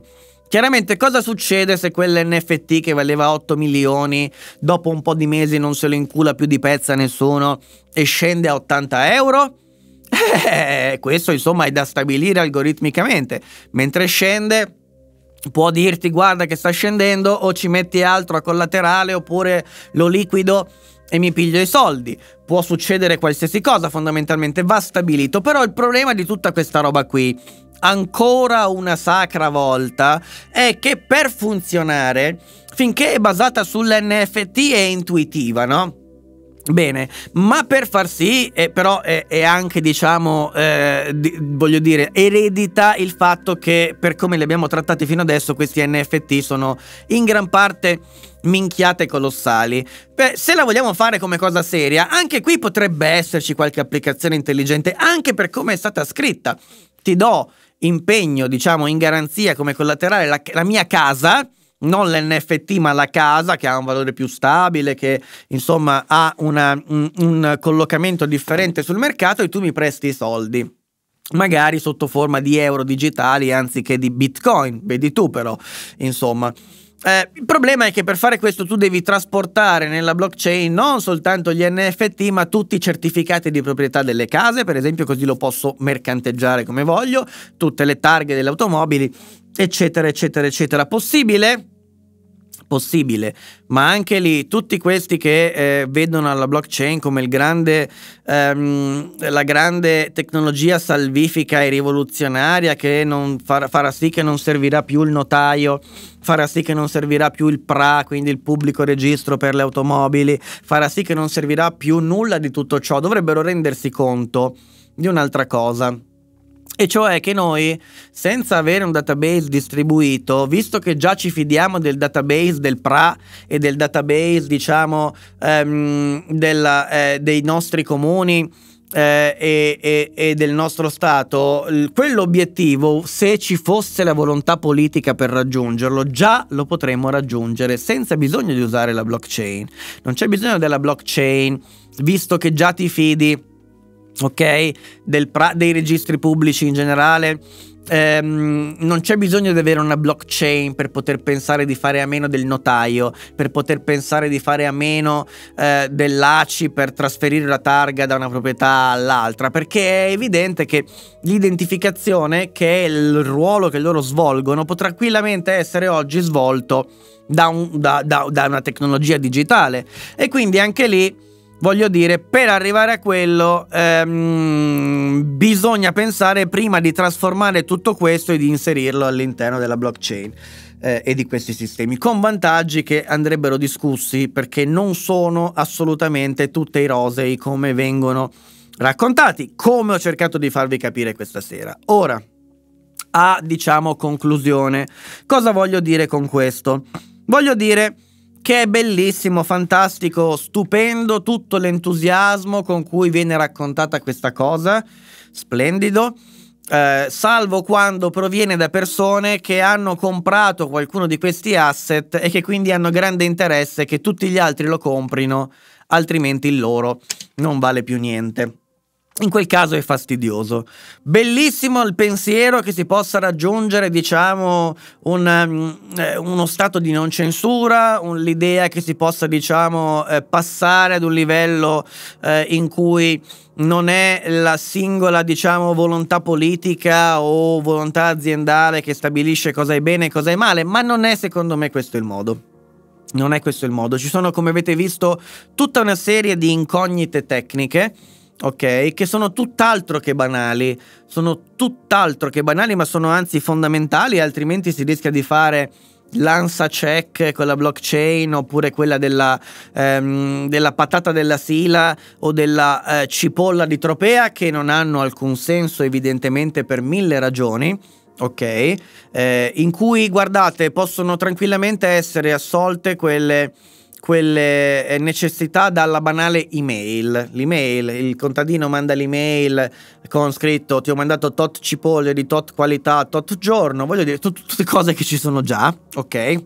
Speaker 1: Chiaramente cosa succede se quell'NFT che valeva 8 milioni dopo un po' di mesi non se lo incula più di pezza nessuno e scende a 80 euro? Eh, questo insomma è da stabilire algoritmicamente. Mentre scende può dirti guarda che sta scendendo o ci metti altro a collaterale oppure lo liquido e mi piglio i soldi. Può succedere qualsiasi cosa fondamentalmente, va stabilito. Però il problema di tutta questa roba qui, ancora una sacra volta, è che per funzionare, finché è basata sull'NFT è intuitiva, no? Bene, ma per far sì, eh, però eh, è, eh, anche, diciamo, eh, di, voglio dire, eredita il fatto che per come li abbiamo trattati fino adesso questi NFT sono in gran parte minchiate colossali. Beh, se la vogliamo fare come cosa seria, anche qui potrebbe esserci qualche applicazione intelligente, anche per come è stata scritta. Ti do impegno, diciamo, in garanzia come collaterale la, la mia casa non l'NFT ma la casa che ha un valore più stabile, che insomma ha una, un, un collocamento differente sul mercato e tu mi presti i soldi magari sotto forma di euro digitali anziché di bitcoin, vedi tu però, insomma. Eh, il problema è che per fare questo tu devi trasportare nella blockchain non soltanto gli NFT ma tutti i certificati di proprietà delle case, per esempio così lo posso mercanteggiare come voglio, tutte le targhe delle automobili, eccetera, eccetera, eccetera. Possibile? possibile, ma anche lì tutti questi che eh, vedono la blockchain come grande, ehm, la grande tecnologia salvifica e rivoluzionaria che far, farà sì che non servirà più il notaio, farà sì che non servirà più il PRA, quindi il pubblico registro per le automobili, farà sì che non servirà più nulla di tutto ciò, dovrebbero rendersi conto di un'altra cosa e cioè che noi, senza avere un database distribuito, visto che già ci fidiamo del database del PRA e del database, diciamo, ehm, della, eh, dei nostri comuni, eh, e, e, e, del nostro Stato, quell'obiettivo, se ci fosse la volontà politica per raggiungerlo, già lo potremmo raggiungere senza bisogno di usare la blockchain. Non c'è bisogno della blockchain, visto che già ti fidi ok? Del pra- dei registri pubblici in generale. Um, non c'è bisogno di avere una blockchain per poter pensare di fare a meno del notaio, per poter pensare di fare a meno eh, dell'ACI per trasferire la targa da una proprietà all'altra, perché è evidente che l'identificazione, che è il ruolo che loro svolgono, può tranquillamente essere oggi svolto da, un, da, da, da una tecnologia digitale. E quindi anche lì voglio dire, per arrivare a quello ehm, bisogna pensare prima di trasformare tutto questo e di inserirlo all'interno della blockchain eh, e di questi sistemi, con vantaggi che andrebbero discussi perché non sono assolutamente tutte i rosei come vengono raccontati, come ho cercato di farvi capire questa sera. Ora, a diciamo conclusione, cosa voglio dire con questo? Voglio dire che è bellissimo, fantastico, stupendo, tutto l'entusiasmo con cui viene raccontata questa cosa, splendido. Eh, salvo quando proviene da persone che hanno comprato qualcuno di questi asset e che quindi hanno grande interesse che tutti gli altri lo comprino, altrimenti il loro non vale più niente. In quel caso è fastidioso. Bellissimo il pensiero che si possa raggiungere, diciamo, un, eh, uno stato di non censura, un, l'idea che si possa, diciamo, eh, passare ad un livello eh, in cui non è la singola, diciamo, volontà politica o volontà aziendale che stabilisce cosa è bene e cosa è male, ma non è secondo me questo il modo. Non è questo il modo. Ci sono, come avete visto, tutta una serie di incognite tecniche ok? Che sono tutt'altro che banali, sono tutt'altro che banali, ma sono anzi fondamentali, altrimenti si rischia di fare l'ansa check con la blockchain oppure quella della, ehm, della patata della sila o della eh, cipolla di tropea che non hanno alcun senso evidentemente per mille ragioni ok? Eh, in cui guardate possono tranquillamente essere assolte quelle quelle eh, necessità dalla banale email. L'email, il contadino manda l'email con scritto ti ho mandato tot cipolle di tot qualità, tot giorno, voglio dire, tut- tutte cose che ci sono già, ok?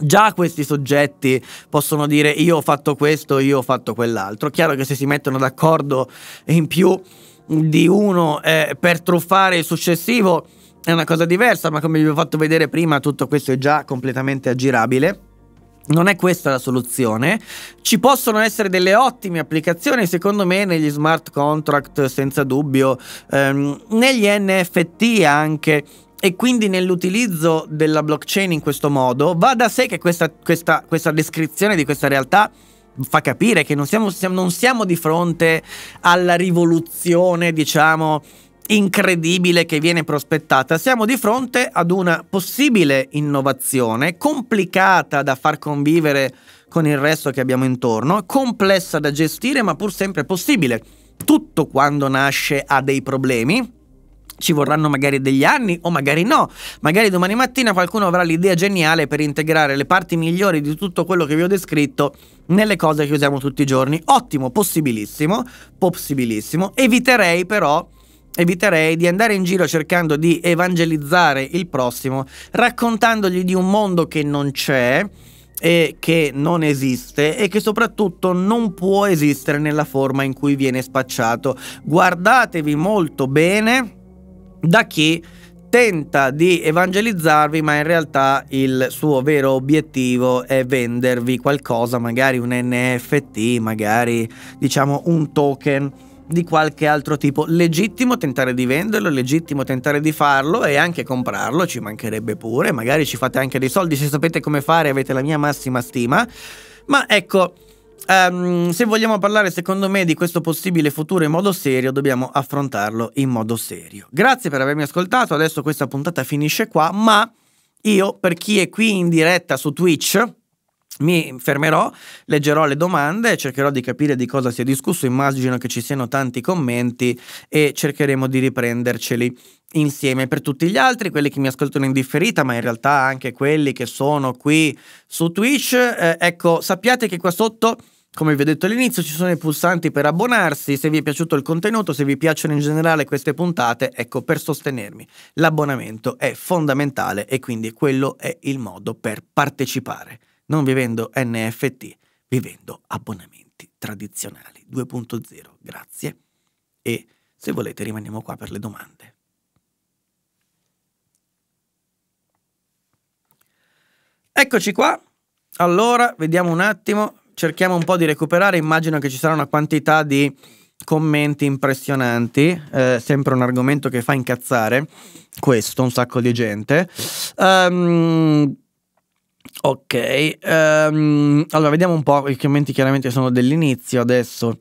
Speaker 1: Già questi soggetti possono dire io ho fatto questo, io ho fatto quell'altro. Chiaro che se si mettono d'accordo in più di uno eh, per truffare il successivo è una cosa diversa, ma come vi ho fatto vedere prima tutto questo è già completamente aggirabile. Non è questa la soluzione. Ci possono essere delle ottime applicazioni, secondo me, negli smart contract, senza dubbio, ehm, negli NFT anche e quindi nell'utilizzo della blockchain in questo modo, va da sé che questa, questa, questa descrizione di questa realtà fa capire che non siamo, siamo, non siamo di fronte alla rivoluzione, diciamo, incredibile che viene prospettata, siamo di fronte ad una possibile innovazione complicata da far convivere con il resto che abbiamo intorno, complessa da gestire ma pur sempre possibile. Tutto quando nasce ha dei problemi, ci vorranno magari degli anni o magari no. Magari domani mattina qualcuno avrà l'idea geniale per integrare le parti migliori di tutto quello che vi ho descritto nelle cose che usiamo tutti i giorni. Ottimo, possibilissimo, possibilissimo. Eviterei però eviterei di andare in giro cercando di evangelizzare il prossimo, raccontandogli di un mondo che non c'è e che non esiste e che soprattutto non può esistere nella forma in cui viene spacciato. Guardatevi molto bene da chi tenta di evangelizzarvi, ma in realtà il suo vero obiettivo è vendervi qualcosa, magari un NFT, magari diciamo un token di qualche altro tipo. Legittimo tentare di venderlo, legittimo tentare di farlo e anche comprarlo, ci mancherebbe pure, magari ci fate anche dei soldi, se sapete come fare avete la mia massima stima, ma ecco... Um, se vogliamo parlare secondo me di questo possibile futuro in modo serio, dobbiamo affrontarlo in modo serio. Grazie per avermi ascoltato, adesso questa puntata finisce qua, ma io per chi è qui in diretta su Twitch, mi fermerò, leggerò le domande, cercherò di capire di cosa si è discusso, immagino che ci siano tanti commenti e cercheremo di riprenderceli insieme per tutti gli altri, quelli che mi ascoltano in differita, ma in realtà anche quelli che sono qui su Twitch. Eh, ecco, sappiate che qua sotto come vi ho detto all'inizio, ci sono i pulsanti per abbonarsi. Se vi è piaciuto il contenuto, se vi piacciono in generale queste puntate, ecco per sostenermi. L'abbonamento è fondamentale e quindi quello è il modo per partecipare non vivendo NFT, vivendo abbonamenti tradizionali 2.0. Grazie e se volete rimaniamo qua per le domande. Eccoci qua. Allora, vediamo un attimo, cerchiamo un po' di recuperare, immagino che ci sarà una quantità di commenti impressionanti, eh, sempre un argomento che fa incazzare questo, un sacco di gente. Um, Ok, um, allora vediamo un po', i commenti chiaramente sono dell'inizio adesso.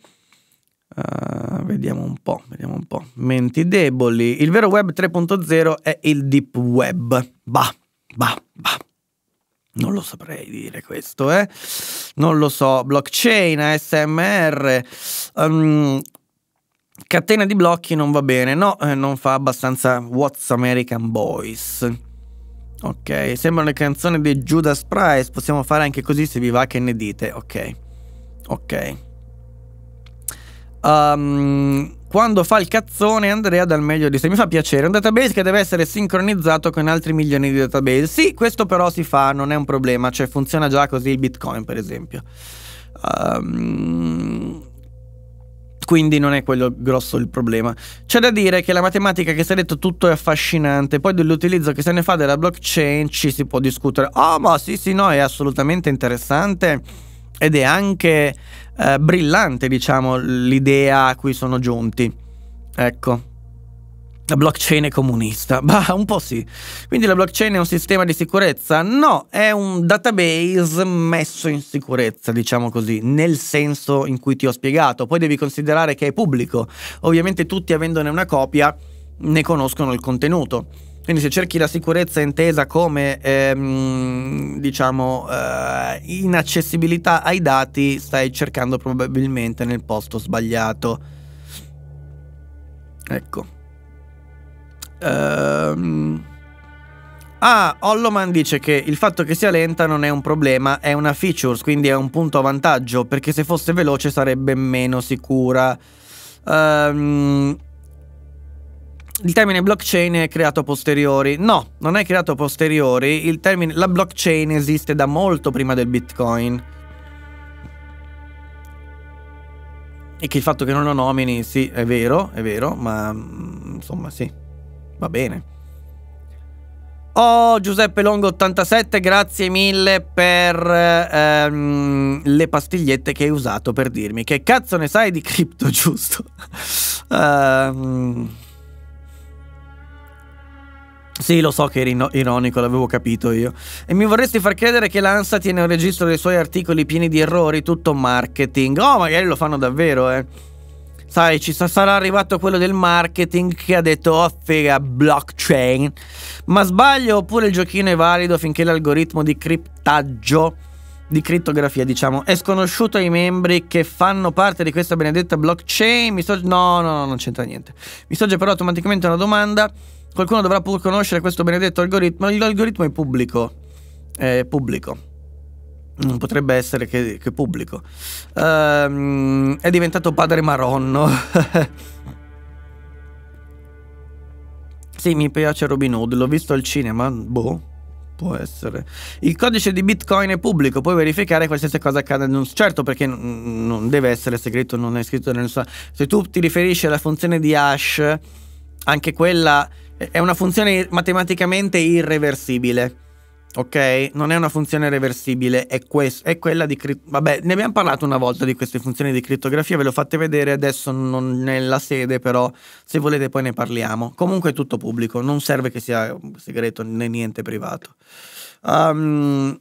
Speaker 1: Uh, vediamo un po', vediamo un po'. Menti deboli. Il vero web 3.0 è il deep web. Bah, bah, bah. Non lo saprei dire questo, eh. Non lo so. Blockchain, ASMR. Um, ehm, catena di blocchi non va bene. No, eh, non fa abbastanza What's American Boys. Ok, sembrano le canzoni di Judas Price, possiamo fare anche così se vi va che ne dite, ok. Ok. Um, quando fa il cazzone Andrea dal meglio di sé. Mi fa piacere, un database che deve essere sincronizzato con altri milioni di database. Sì, questo però si fa, non è un problema, cioè funziona già così il Bitcoin per esempio. Um, quindi non è quello grosso il problema. C'è da dire che la matematica che si è detto tutto è affascinante, poi dell'utilizzo che se ne fa della blockchain ci si può discutere. oh, ma sì, sì, no, è assolutamente interessante ed è anche eh, brillante, diciamo, l'idea a cui sono giunti. Ecco. La blockchain è comunista? Bah, un po' sì. Quindi la blockchain è un sistema di sicurezza? No, è un database messo in sicurezza, diciamo così, nel senso in cui ti ho spiegato. Poi devi considerare che è pubblico. Ovviamente tutti avendone una copia ne conoscono il contenuto. Quindi se cerchi la sicurezza intesa come ehm, diciamo eh, inaccessibilità ai dati, stai cercando probabilmente nel posto sbagliato. Ecco. Ehm... Ah, Holloman dice che il fatto che sia lenta non è un problema, è una feature, quindi è un punto a vantaggio, perché se fosse veloce sarebbe meno sicura. Um, il termine blockchain è creato a posteriori. No, non è creato a posteriori, termine, la blockchain esiste da molto prima del Bitcoin. E che il fatto che non lo nomini, sì, è vero, è vero, ma mm, insomma sì. Va bene. Oh, Giuseppe Longo 87, grazie mille per ehm, le pastigliette che hai usato per dirmi che cazzo ne sai di cripto, giusto? um... Sì, lo so che eri ironico, l'avevo capito io. E mi vorresti far credere che l'ANSA tiene un registro dei suoi articoli pieni di errori, tutto marketing. Oh, magari lo fanno davvero, eh sai, ci sarà arrivato quello del marketing che ha detto oh figa blockchain, ma sbaglio oppure il giochino è valido finché l'algoritmo di criptaggio di criptografia, diciamo, è sconosciuto ai membri che fanno parte di questa benedetta blockchain. Mi sto... No, no, no, non c'entra niente. Mi sorge però automaticamente una domanda. Qualcuno dovrà pur conoscere questo benedetto algoritmo. L'algoritmo è pubblico. È pubblico. Mm, potrebbe essere che, che pubblico. Ehm, è diventato padre maronno. sì, mi piace Robin Hood, l'ho visto al cinema, boh. Può essere. Il codice di Bitcoin è pubblico, puoi verificare qualsiasi cosa accade. Non, certo, perché non deve essere segreto, non è scritto nel suo. Se tu ti riferisci alla funzione di hash, anche quella è una funzione matematicamente irreversibile ok? Non è una funzione reversibile, è, è quella di... Vabbè, ne abbiamo parlato una volta di queste funzioni di criptografia, ve le ho fatte vedere, adesso non nella sede, però se volete poi ne parliamo. Comunque è tutto pubblico, non serve che sia segreto né niente privato. Um,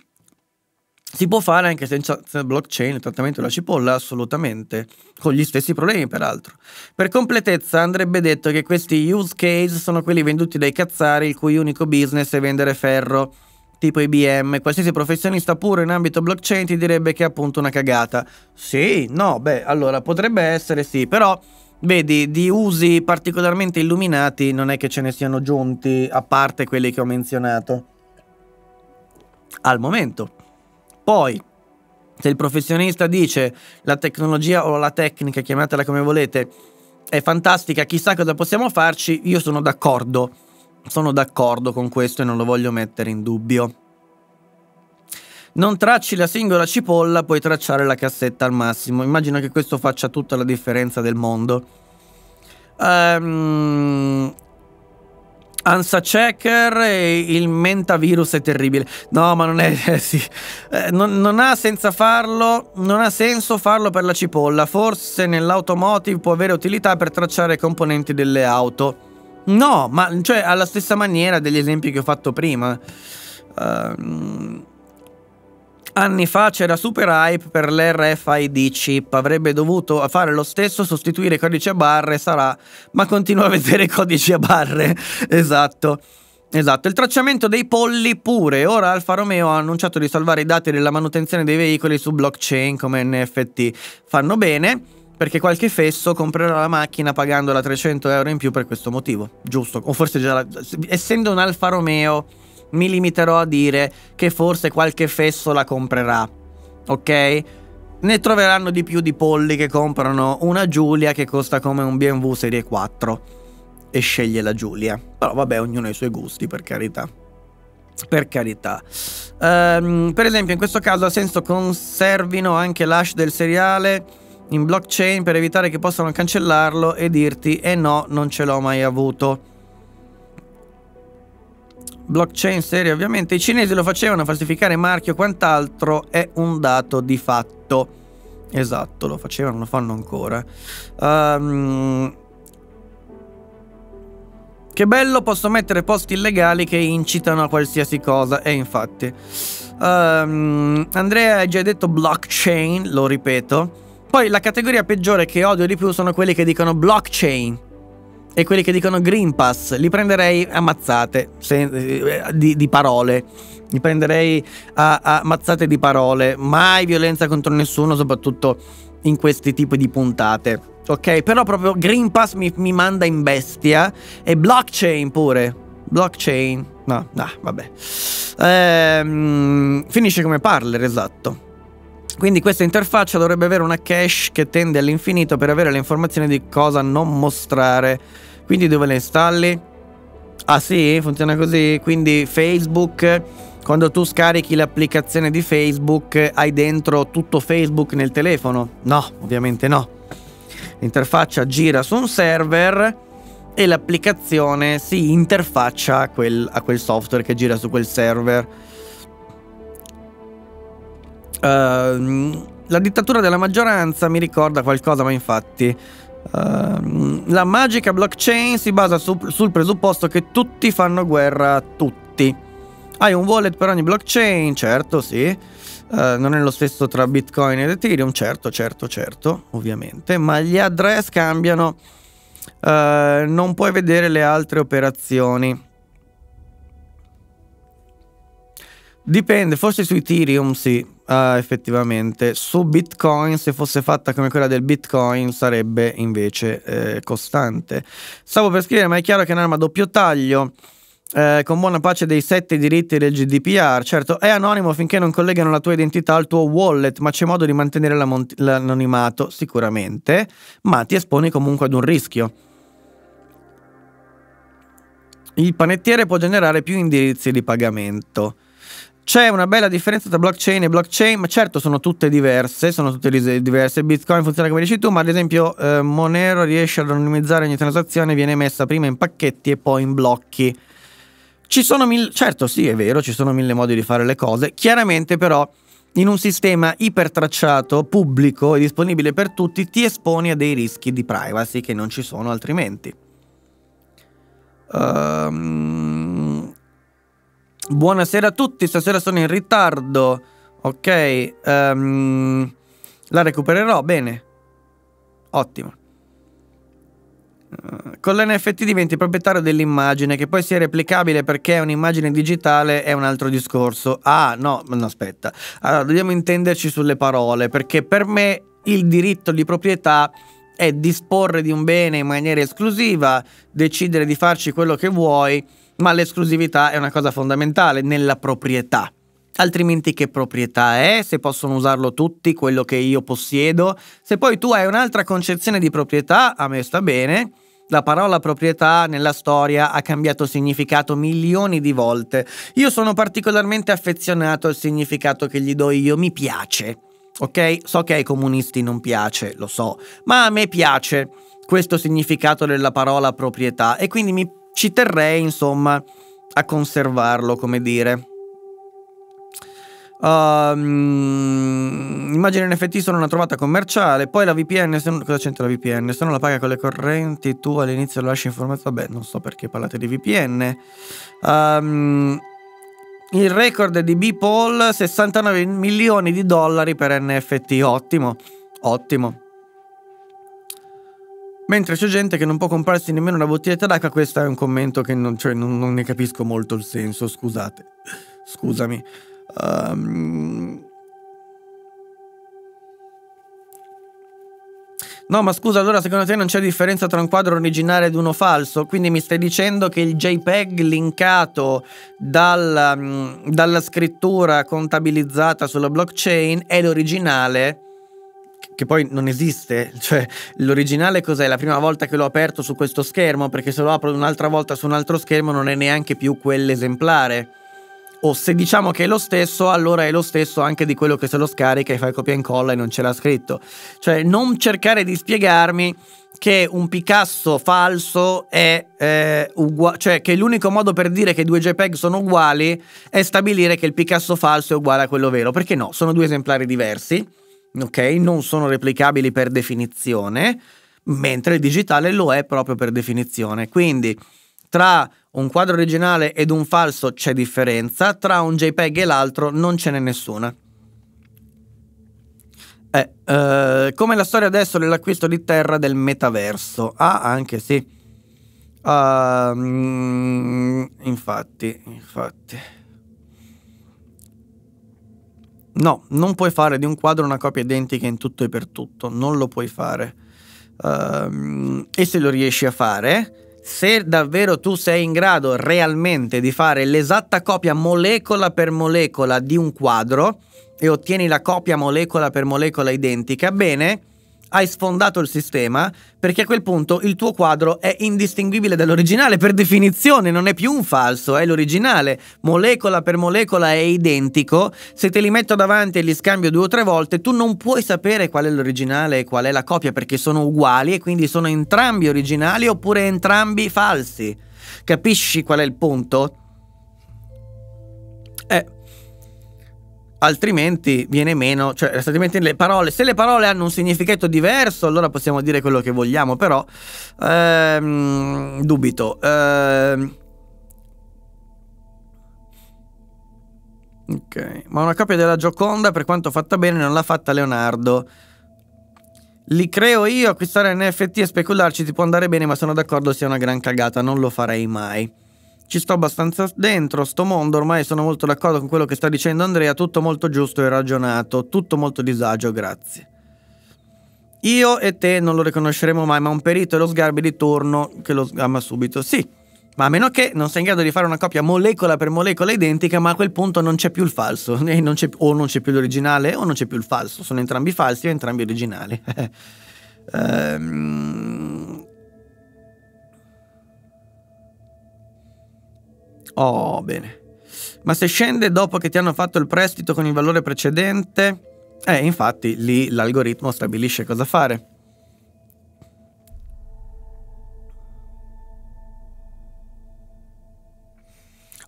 Speaker 1: si può fare anche senza blockchain il trattamento della cipolla? Assolutamente, con gli stessi problemi peraltro. Per completezza andrebbe detto che questi use case sono quelli venduti dai cazzari il cui unico business è vendere ferro tipo IBM, qualsiasi professionista puro in ambito blockchain ti direbbe che è appunto una cagata. Sì, no, beh, allora potrebbe essere sì, però vedi, di usi particolarmente illuminati non è che ce ne siano giunti, a parte quelli che ho menzionato. Al momento. Poi, se il professionista dice la tecnologia o la tecnica, chiamatela come volete, è fantastica, chissà cosa possiamo farci, io sono d'accordo sono d'accordo con questo e non lo voglio mettere in dubbio. Non tracci la singola cipolla, puoi tracciare la cassetta al massimo. Immagino che questo faccia tutta la differenza del mondo. Um, Ansa Checker e il mentavirus è terribile. No, ma non è. Eh, sì. eh, non, non, ha senza farlo. Non ha senso farlo per la cipolla. Forse nell'automotive può avere utilità per tracciare componenti delle auto. No, ma cioè alla stessa maniera degli esempi che ho fatto prima. Uh, anni fa c'era super hype per l'RFID chip, avrebbe dovuto fare lo stesso, sostituire codice a barre, sarà, ma continua a vedere codici a barre. esatto. Esatto, il tracciamento dei polli pure. Ora Alfa Romeo ha annunciato di salvare i dati della manutenzione dei veicoli su blockchain come NFT. Fanno bene. Perché qualche fesso comprerà la macchina pagandola 300 euro in più per questo motivo, giusto? O forse già... La... Essendo un Alfa Romeo, mi limiterò a dire che forse qualche fesso la comprerà, ok? Ne troveranno di più di polli che comprano una Giulia che costa come un BMW Serie 4 e sceglie la Giulia. Però vabbè, ognuno ha i suoi gusti, per carità per carità. Um, per esempio, in questo caso ha senso conservino anche l'ash del seriale in blockchain per evitare che possano cancellarlo e dirti eh no, non ce l'ho mai avuto. Blockchain serie ovviamente, i cinesi lo facevano falsificare marchio quant'altro è un dato di fatto. Esatto, lo facevano, lo fanno ancora. Um, che bello, posso mettere post illegali che incitano a qualsiasi cosa. E infatti. Um, Andrea ha già detto blockchain, lo ripeto. Poi la categoria peggiore che odio di più sono quelli che dicono blockchain e quelli che dicono Green Pass. Li prenderei ammazzate se, eh, di, di, parole. Li prenderei a, a ammazzate di parole. Mai violenza contro nessuno, soprattutto in questi tipi di puntate. Ok, però proprio Green Pass mi, mi manda in bestia e blockchain pure. Blockchain. No, no, vabbè. Ehm, finisce come parler, esatto. Quindi questa interfaccia dovrebbe avere una cache che tende all'infinito per avere le informazioni di cosa non mostrare. Quindi dove le installi? Ah sì, funziona così. Quindi Facebook, quando tu scarichi l'applicazione di Facebook, hai dentro tutto Facebook nel telefono? No, ovviamente no. L'interfaccia gira su un server e l'applicazione si interfaccia a quel, a quel software che gira su quel server. Uh, la dittatura della maggioranza mi ricorda qualcosa, ma infatti... Uh, la magica blockchain si basa su, sul presupposto che tutti fanno guerra a tutti. Hai un wallet per ogni blockchain, certo, sì. Uh, non è lo stesso tra Bitcoin ed Ethereum, certo, certo, certo, ovviamente, ma gli address cambiano. Uh, non puoi vedere le altre operazioni. Dipende, forse su Ethereum sì, Uh, effettivamente su Bitcoin, se fosse fatta come quella del Bitcoin, sarebbe invece eh, costante. Stavo per scrivere, ma è chiaro che è un'arma a doppio taglio. Eh, con buona pace dei sette diritti del GDPR. Certo, è anonimo finché non collegano la tua identità al tuo wallet, ma c'è modo di mantenere l'anonimato sicuramente, ma ti esponi comunque ad un rischio. Il panettiere può generare più indirizzi di pagamento. C'è una bella differenza tra blockchain e blockchain, ma certo sono tutte diverse, sono tutte diverse. Bitcoin funziona come dici tu, ma ad esempio eh, Monero riesce ad anonimizzare ogni transazione, viene messa prima in pacchetti e poi in blocchi. Ci sono mille, certo sì è vero, ci sono mille modi di fare le cose, chiaramente però in un sistema ipertracciato, pubblico e disponibile per tutti ti esponi a dei rischi di privacy che non ci sono altrimenti. Ehm... Um... Buonasera a tutti, stasera sono in ritardo. Ok, um, la recupererò, bene. Ottimo. Eh, con l'NFT diventi proprietario dell'immagine che poi sia replicabile perché è un'immagine digitale è un altro discorso. Ah, no, no, aspetta. Allora, dobbiamo intenderci sulle parole perché per me il diritto di proprietà è disporre di un bene in maniera esclusiva, decidere di farci quello che vuoi ma l'esclusività è una cosa fondamentale nella proprietà. Altrimenti che proprietà è, se possono usarlo tutti, quello che io possiedo? Se poi tu hai un'altra concezione di proprietà, a me sta bene, la parola proprietà nella storia ha cambiato significato milioni di volte. Io sono particolarmente affezionato al significato che gli do io, mi piace. Ok? So che ai comunisti non piace, lo so, ma a me piace questo significato della parola proprietà e quindi mi ci terrei insomma a conservarlo, come dire. Um, ehm, immagine in sono una trovata commerciale. Poi la VPN. Se non, cosa c'entra la VPN? Se non la paga con le correnti, tu all'inizio lasci informazione. Vabbè, non so perché parlate di VPN. Um, ehm, il record di Beeple 69 milioni di dollari per NFT. Ottimo, ottimo. Mentre c'è gente che non può comprarsi nemmeno una bottiglietta d'acqua, questo è un commento che non, cioè, non, non ne capisco molto il senso, scusate. Scusami. Um... No, ma scusa, allora secondo te non c'è differenza tra un quadro originale ed uno falso? Quindi mi stai dicendo che il JPEG linkato dal, mm, dalla scrittura contabilizzata sulla blockchain è l'originale? che poi non esiste, cioè l'originale cos'è? La prima volta che l'ho aperto su questo schermo, perché se lo apro un'altra volta su un altro schermo non è neanche più quell'esemplare. O se diciamo che è lo stesso, allora è lo stesso anche di quello che se lo scarica e fai copia e incolla e non ce l'ha scritto. Cioè non cercare di spiegarmi che un Picasso falso è eh, uguale, cioè che l'unico modo per dire che due JPEG sono uguali è stabilire che il Picasso falso è uguale a quello vero, perché no, sono due esemplari diversi ok? Non sono replicabili per definizione, mentre il digitale lo è proprio per definizione. Quindi tra un quadro originale ed un falso c'è differenza, tra un JPEG e l'altro non ce n'è nessuna. Eh, eh, come la storia adesso dell'acquisto di terra del metaverso. Ah, anche sì. Uh, infatti, infatti. No, non puoi fare di un quadro una copia identica in tutto e per tutto, non lo puoi fare. Uh, e se lo riesci a fare, se davvero tu sei in grado realmente di fare l'esatta copia molecola per molecola di un quadro e ottieni la copia molecola per molecola identica, bene, hai sfondato il sistema perché a quel punto il tuo quadro è indistinguibile dall'originale per definizione, non è più un falso, è l'originale, molecola per molecola è identico, se te li metto davanti e li scambio due o tre volte tu non puoi sapere qual è l'originale e qual è la copia perché sono uguali e quindi sono entrambi originali oppure entrambi falsi. Capisci qual è il punto? Eh, altrimenti viene meno, cioè altrimenti le parole, se le parole hanno un significato diverso, allora possiamo dire quello che vogliamo, però ehm, dubito. Ehm, ok, ma una copia della Gioconda, per quanto fatta bene, non l'ha fatta Leonardo. Li creo io, acquistare NFT e specularci ti può andare bene, ma sono d'accordo sia una gran cagata, non lo farei mai ci sto abbastanza dentro sto mondo, ormai sono molto d'accordo con quello che sta dicendo Andrea, tutto molto giusto e ragionato, tutto molto disagio, grazie. Io e te non lo riconosceremo mai, ma un perito e lo sgarbi di turno che lo sgamma subito. Sì, ma a meno che non sei in grado di fare una copia molecola per molecola identica, ma a quel punto non c'è più il falso, non o non c'è più l'originale o non c'è più il falso, sono entrambi falsi o entrambi originali. ehm... Oh, bene. Ma se scende dopo che ti hanno fatto il prestito con il valore precedente? Eh, infatti lì l'algoritmo stabilisce cosa fare.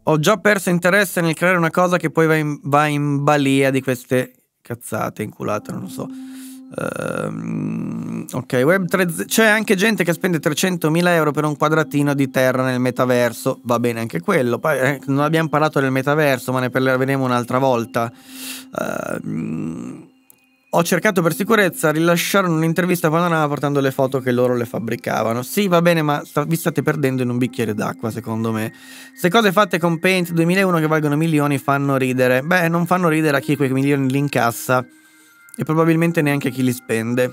Speaker 1: Ho già perso interesse nel creare una cosa che poi va in, va in balia di queste cazzate inculate, non lo so. Ehm, ok, web 3... c'è anche gente che spende 300.000 euro per un quadratino di terra nel metaverso, va bene anche quello. Poi, eh, non abbiamo parlato del metaverso, ma ne parleremo un'altra volta. Uh, ho cercato per sicurezza, rilasciarono un'intervista a Panorama portando le foto che loro le fabbricavano. Sì, va bene, ma sta, vi state perdendo in un bicchiere d'acqua, secondo me. Se cose fatte con Paint 2001 che valgono milioni fanno ridere, beh, non fanno ridere a chi quei milioni li incassa e probabilmente neanche chi li spende.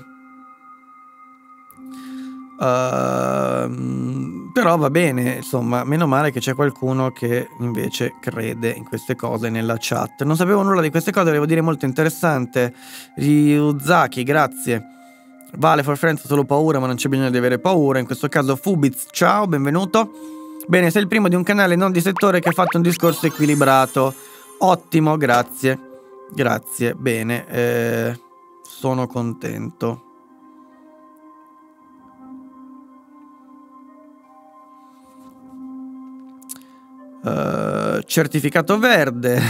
Speaker 1: Uh, però va bene, insomma, meno male che c'è qualcuno che invece crede in queste cose nella chat. Non sapevo nulla di queste cose, devo dire molto interessante. Ryuzaki, grazie. Vale for Friends, solo paura, ma non c'è bisogno di avere paura. In questo caso Fubiz, ciao, benvenuto. Bene, sei il primo di un canale non di settore che ha fatto un discorso equilibrato. Ottimo, grazie. Grazie, bene, eh, sono contento. Uh, certificato verde.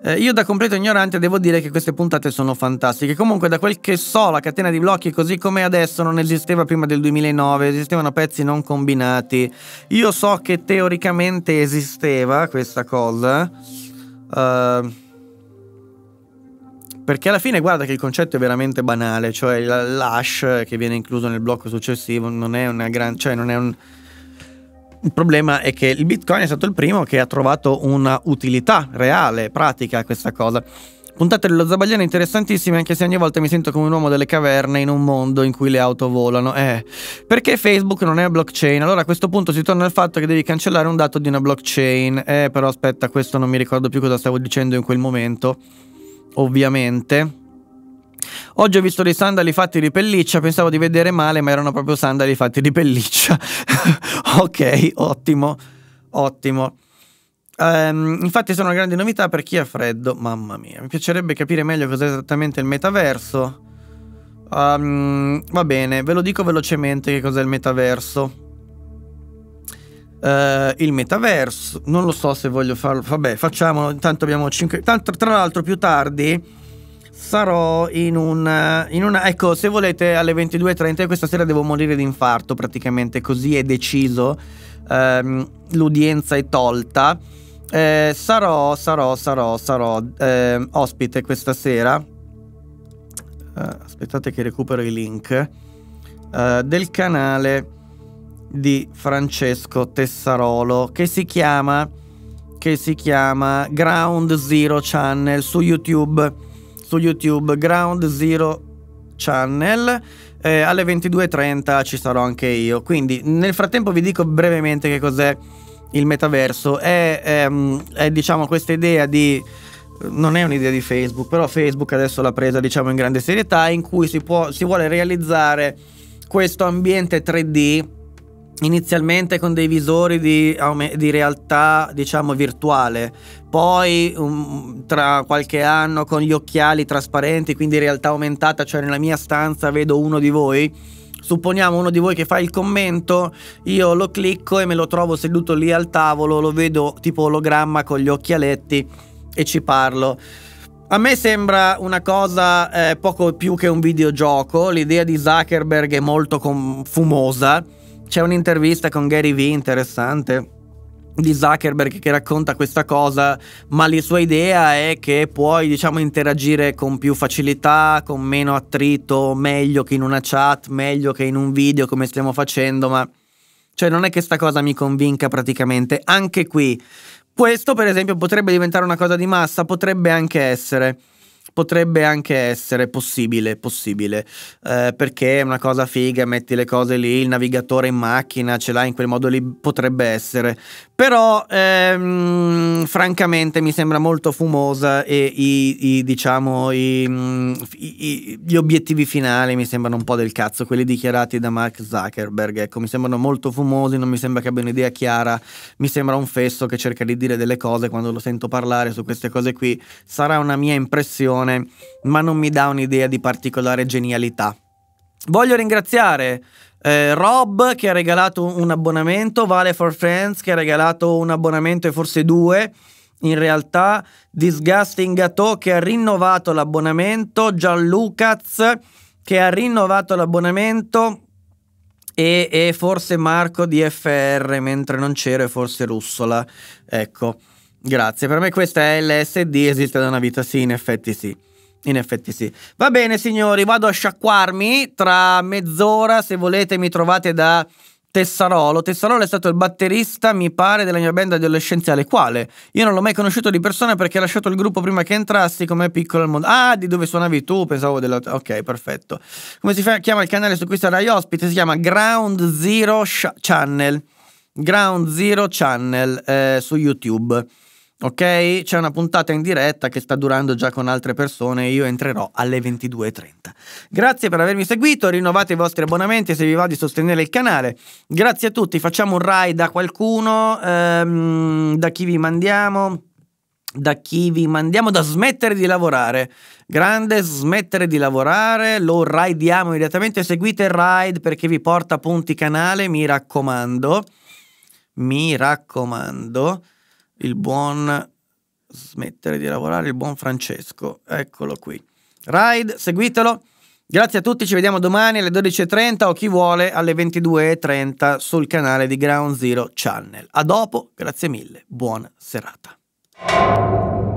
Speaker 1: eh, io da completo ignorante devo dire che queste puntate sono fantastiche. Comunque da quel che so la catena di blocchi così come adesso non esisteva prima del 2009, esistevano pezzi non combinati. Io so che teoricamente esisteva questa cosa. Uh, perché alla fine guarda che il concetto è veramente banale, cioè l'hash che viene incluso nel blocco successivo non è una gran... Cioè non è un... Il problema è che il Bitcoin è stato il primo che ha trovato una utilità reale, pratica a questa cosa. Puntate dello Zabagliano interessantissime, anche se ogni volta mi sento come un uomo delle caverne in un mondo in cui le auto volano. Eh, perché Facebook non è blockchain? Allora a questo punto si torna al fatto che devi cancellare un dato di una blockchain. Eh, però aspetta, questo non mi ricordo più cosa stavo dicendo in quel momento ovviamente. Oggi ho visto dei sandali fatti di pelliccia, pensavo di vedere male, ma erano proprio sandali fatti di pelliccia. ok, ottimo, ottimo. Um, infatti sono grandi novità per chi ha freddo, mamma mia. Mi piacerebbe capire meglio cos'è esattamente il metaverso. Um, va bene, ve lo dico velocemente che cos'è il metaverso. Uh, il metaverso. Non lo so se voglio farlo. Vabbè, facciamolo. Intanto abbiamo 5. Tanto, tra l'altro, più tardi sarò in una, in una. Ecco, se volete, alle 22.30 questa sera devo morire di infarto. Praticamente così è deciso. Um, l'udienza è tolta. Eh, sarò, sarò, sarò, sarò eh, ospite questa sera. Uh, aspettate che recupero i link uh, del canale di Francesco Tessarolo che si chiama, che si chiama Ground Zero Channel su YouTube, su YouTube Ground Zero Channel. Eh, alle 22.30 ci sarò anche io. Quindi nel frattempo vi dico brevemente che cos'è il metaverso. È, è, ehm, è diciamo questa idea di... Non è un'idea di Facebook, però Facebook adesso l'ha presa diciamo in grande serietà in cui si, può, si vuole realizzare questo ambiente 3D inizialmente con dei visori di, di realtà diciamo virtuale poi um, tra qualche anno con gli occhiali trasparenti quindi realtà aumentata cioè nella mia stanza vedo uno di voi supponiamo uno di voi che fa il commento, io lo clicco e me lo trovo seduto lì al tavolo, lo vedo tipo ologramma con gli occhialetti e ci parlo. A me sembra una cosa eh, poco più che un videogioco, l'idea di Zuckerberg è molto fumosa c'è un'intervista con Gary Vee interessante di Zuckerberg che racconta questa cosa, ma la sua idea è che puoi, diciamo, interagire con più facilità, con meno attrito, meglio che in una chat, meglio che in un video come stiamo facendo, ma cioè non è che sta cosa mi convinca praticamente. Anche qui questo, per esempio, potrebbe diventare una cosa di massa, potrebbe anche essere potrebbe anche essere possibile, possibile, eh, perché è una cosa figa, metti le cose lì, il navigatore in macchina ce l'hai in quel modo lì, potrebbe essere, però ehm, francamente mi sembra molto fumosa e i, i diciamo, mm, i, i, gli obiettivi finali mi sembrano un po' del cazzo, quelli dichiarati da Mark Zuckerberg, ecco, mi sembrano molto fumosi, non mi sembra che abbia un'idea chiara, mi sembra un fesso che cerca di dire delle cose quando lo sento parlare su queste cose qui, sarà una mia impressione canzone, ma non mi dà un'idea di particolare genialità. Voglio ringraziare eh, Rob che ha regalato un abbonamento, Vale for Friends che ha regalato un abbonamento e forse due. In realtà, Disgusting Gato che ha rinnovato l'abbonamento, Gianlucaz che ha rinnovato l'abbonamento e, e forse Marco di FR mentre non c'era e forse Russola. Ecco. Grazie, per me questa è LSD, esiste da una vita, sì, in effetti sì. In effetti sì. Va bene signori, vado a sciacquarmi, tra mezz'ora se volete mi trovate da Tessarolo. Tessarolo è stato il batterista, mi pare, della mia band adolescenziale. Quale? Io non l'ho mai conosciuto di persona perché ha lasciato il gruppo prima che entrassi come piccolo al mondo. Ah, di dove suonavi tu? Pensavo della... Ok, perfetto. Come si fa? chiama il canale su cui sarai ospite? Si chiama Ground Zero Sh Channel. Ground Zero Channel eh, su YouTube ok? C'è una puntata in diretta che sta durando già con altre persone e io entrerò alle 22.30. Grazie per avermi seguito, rinnovate i vostri abbonamenti se vi va di sostenere il canale. Grazie a tutti, facciamo un ride da qualcuno, ehm, da chi vi mandiamo da chi vi mandiamo da smettere di lavorare. Grande smettere di lavorare, lo ridiamo immediatamente. Seguite il ride perché vi porta punti canale, mi raccomando. Mi raccomando il buon smettere di lavorare, il buon Francesco. Eccolo qui. Ride, seguitelo. Grazie a tutti, ci vediamo domani alle 12.30 o chi vuole alle 22.30 sul canale di Ground Zero Channel. A dopo, grazie mille, buona serata.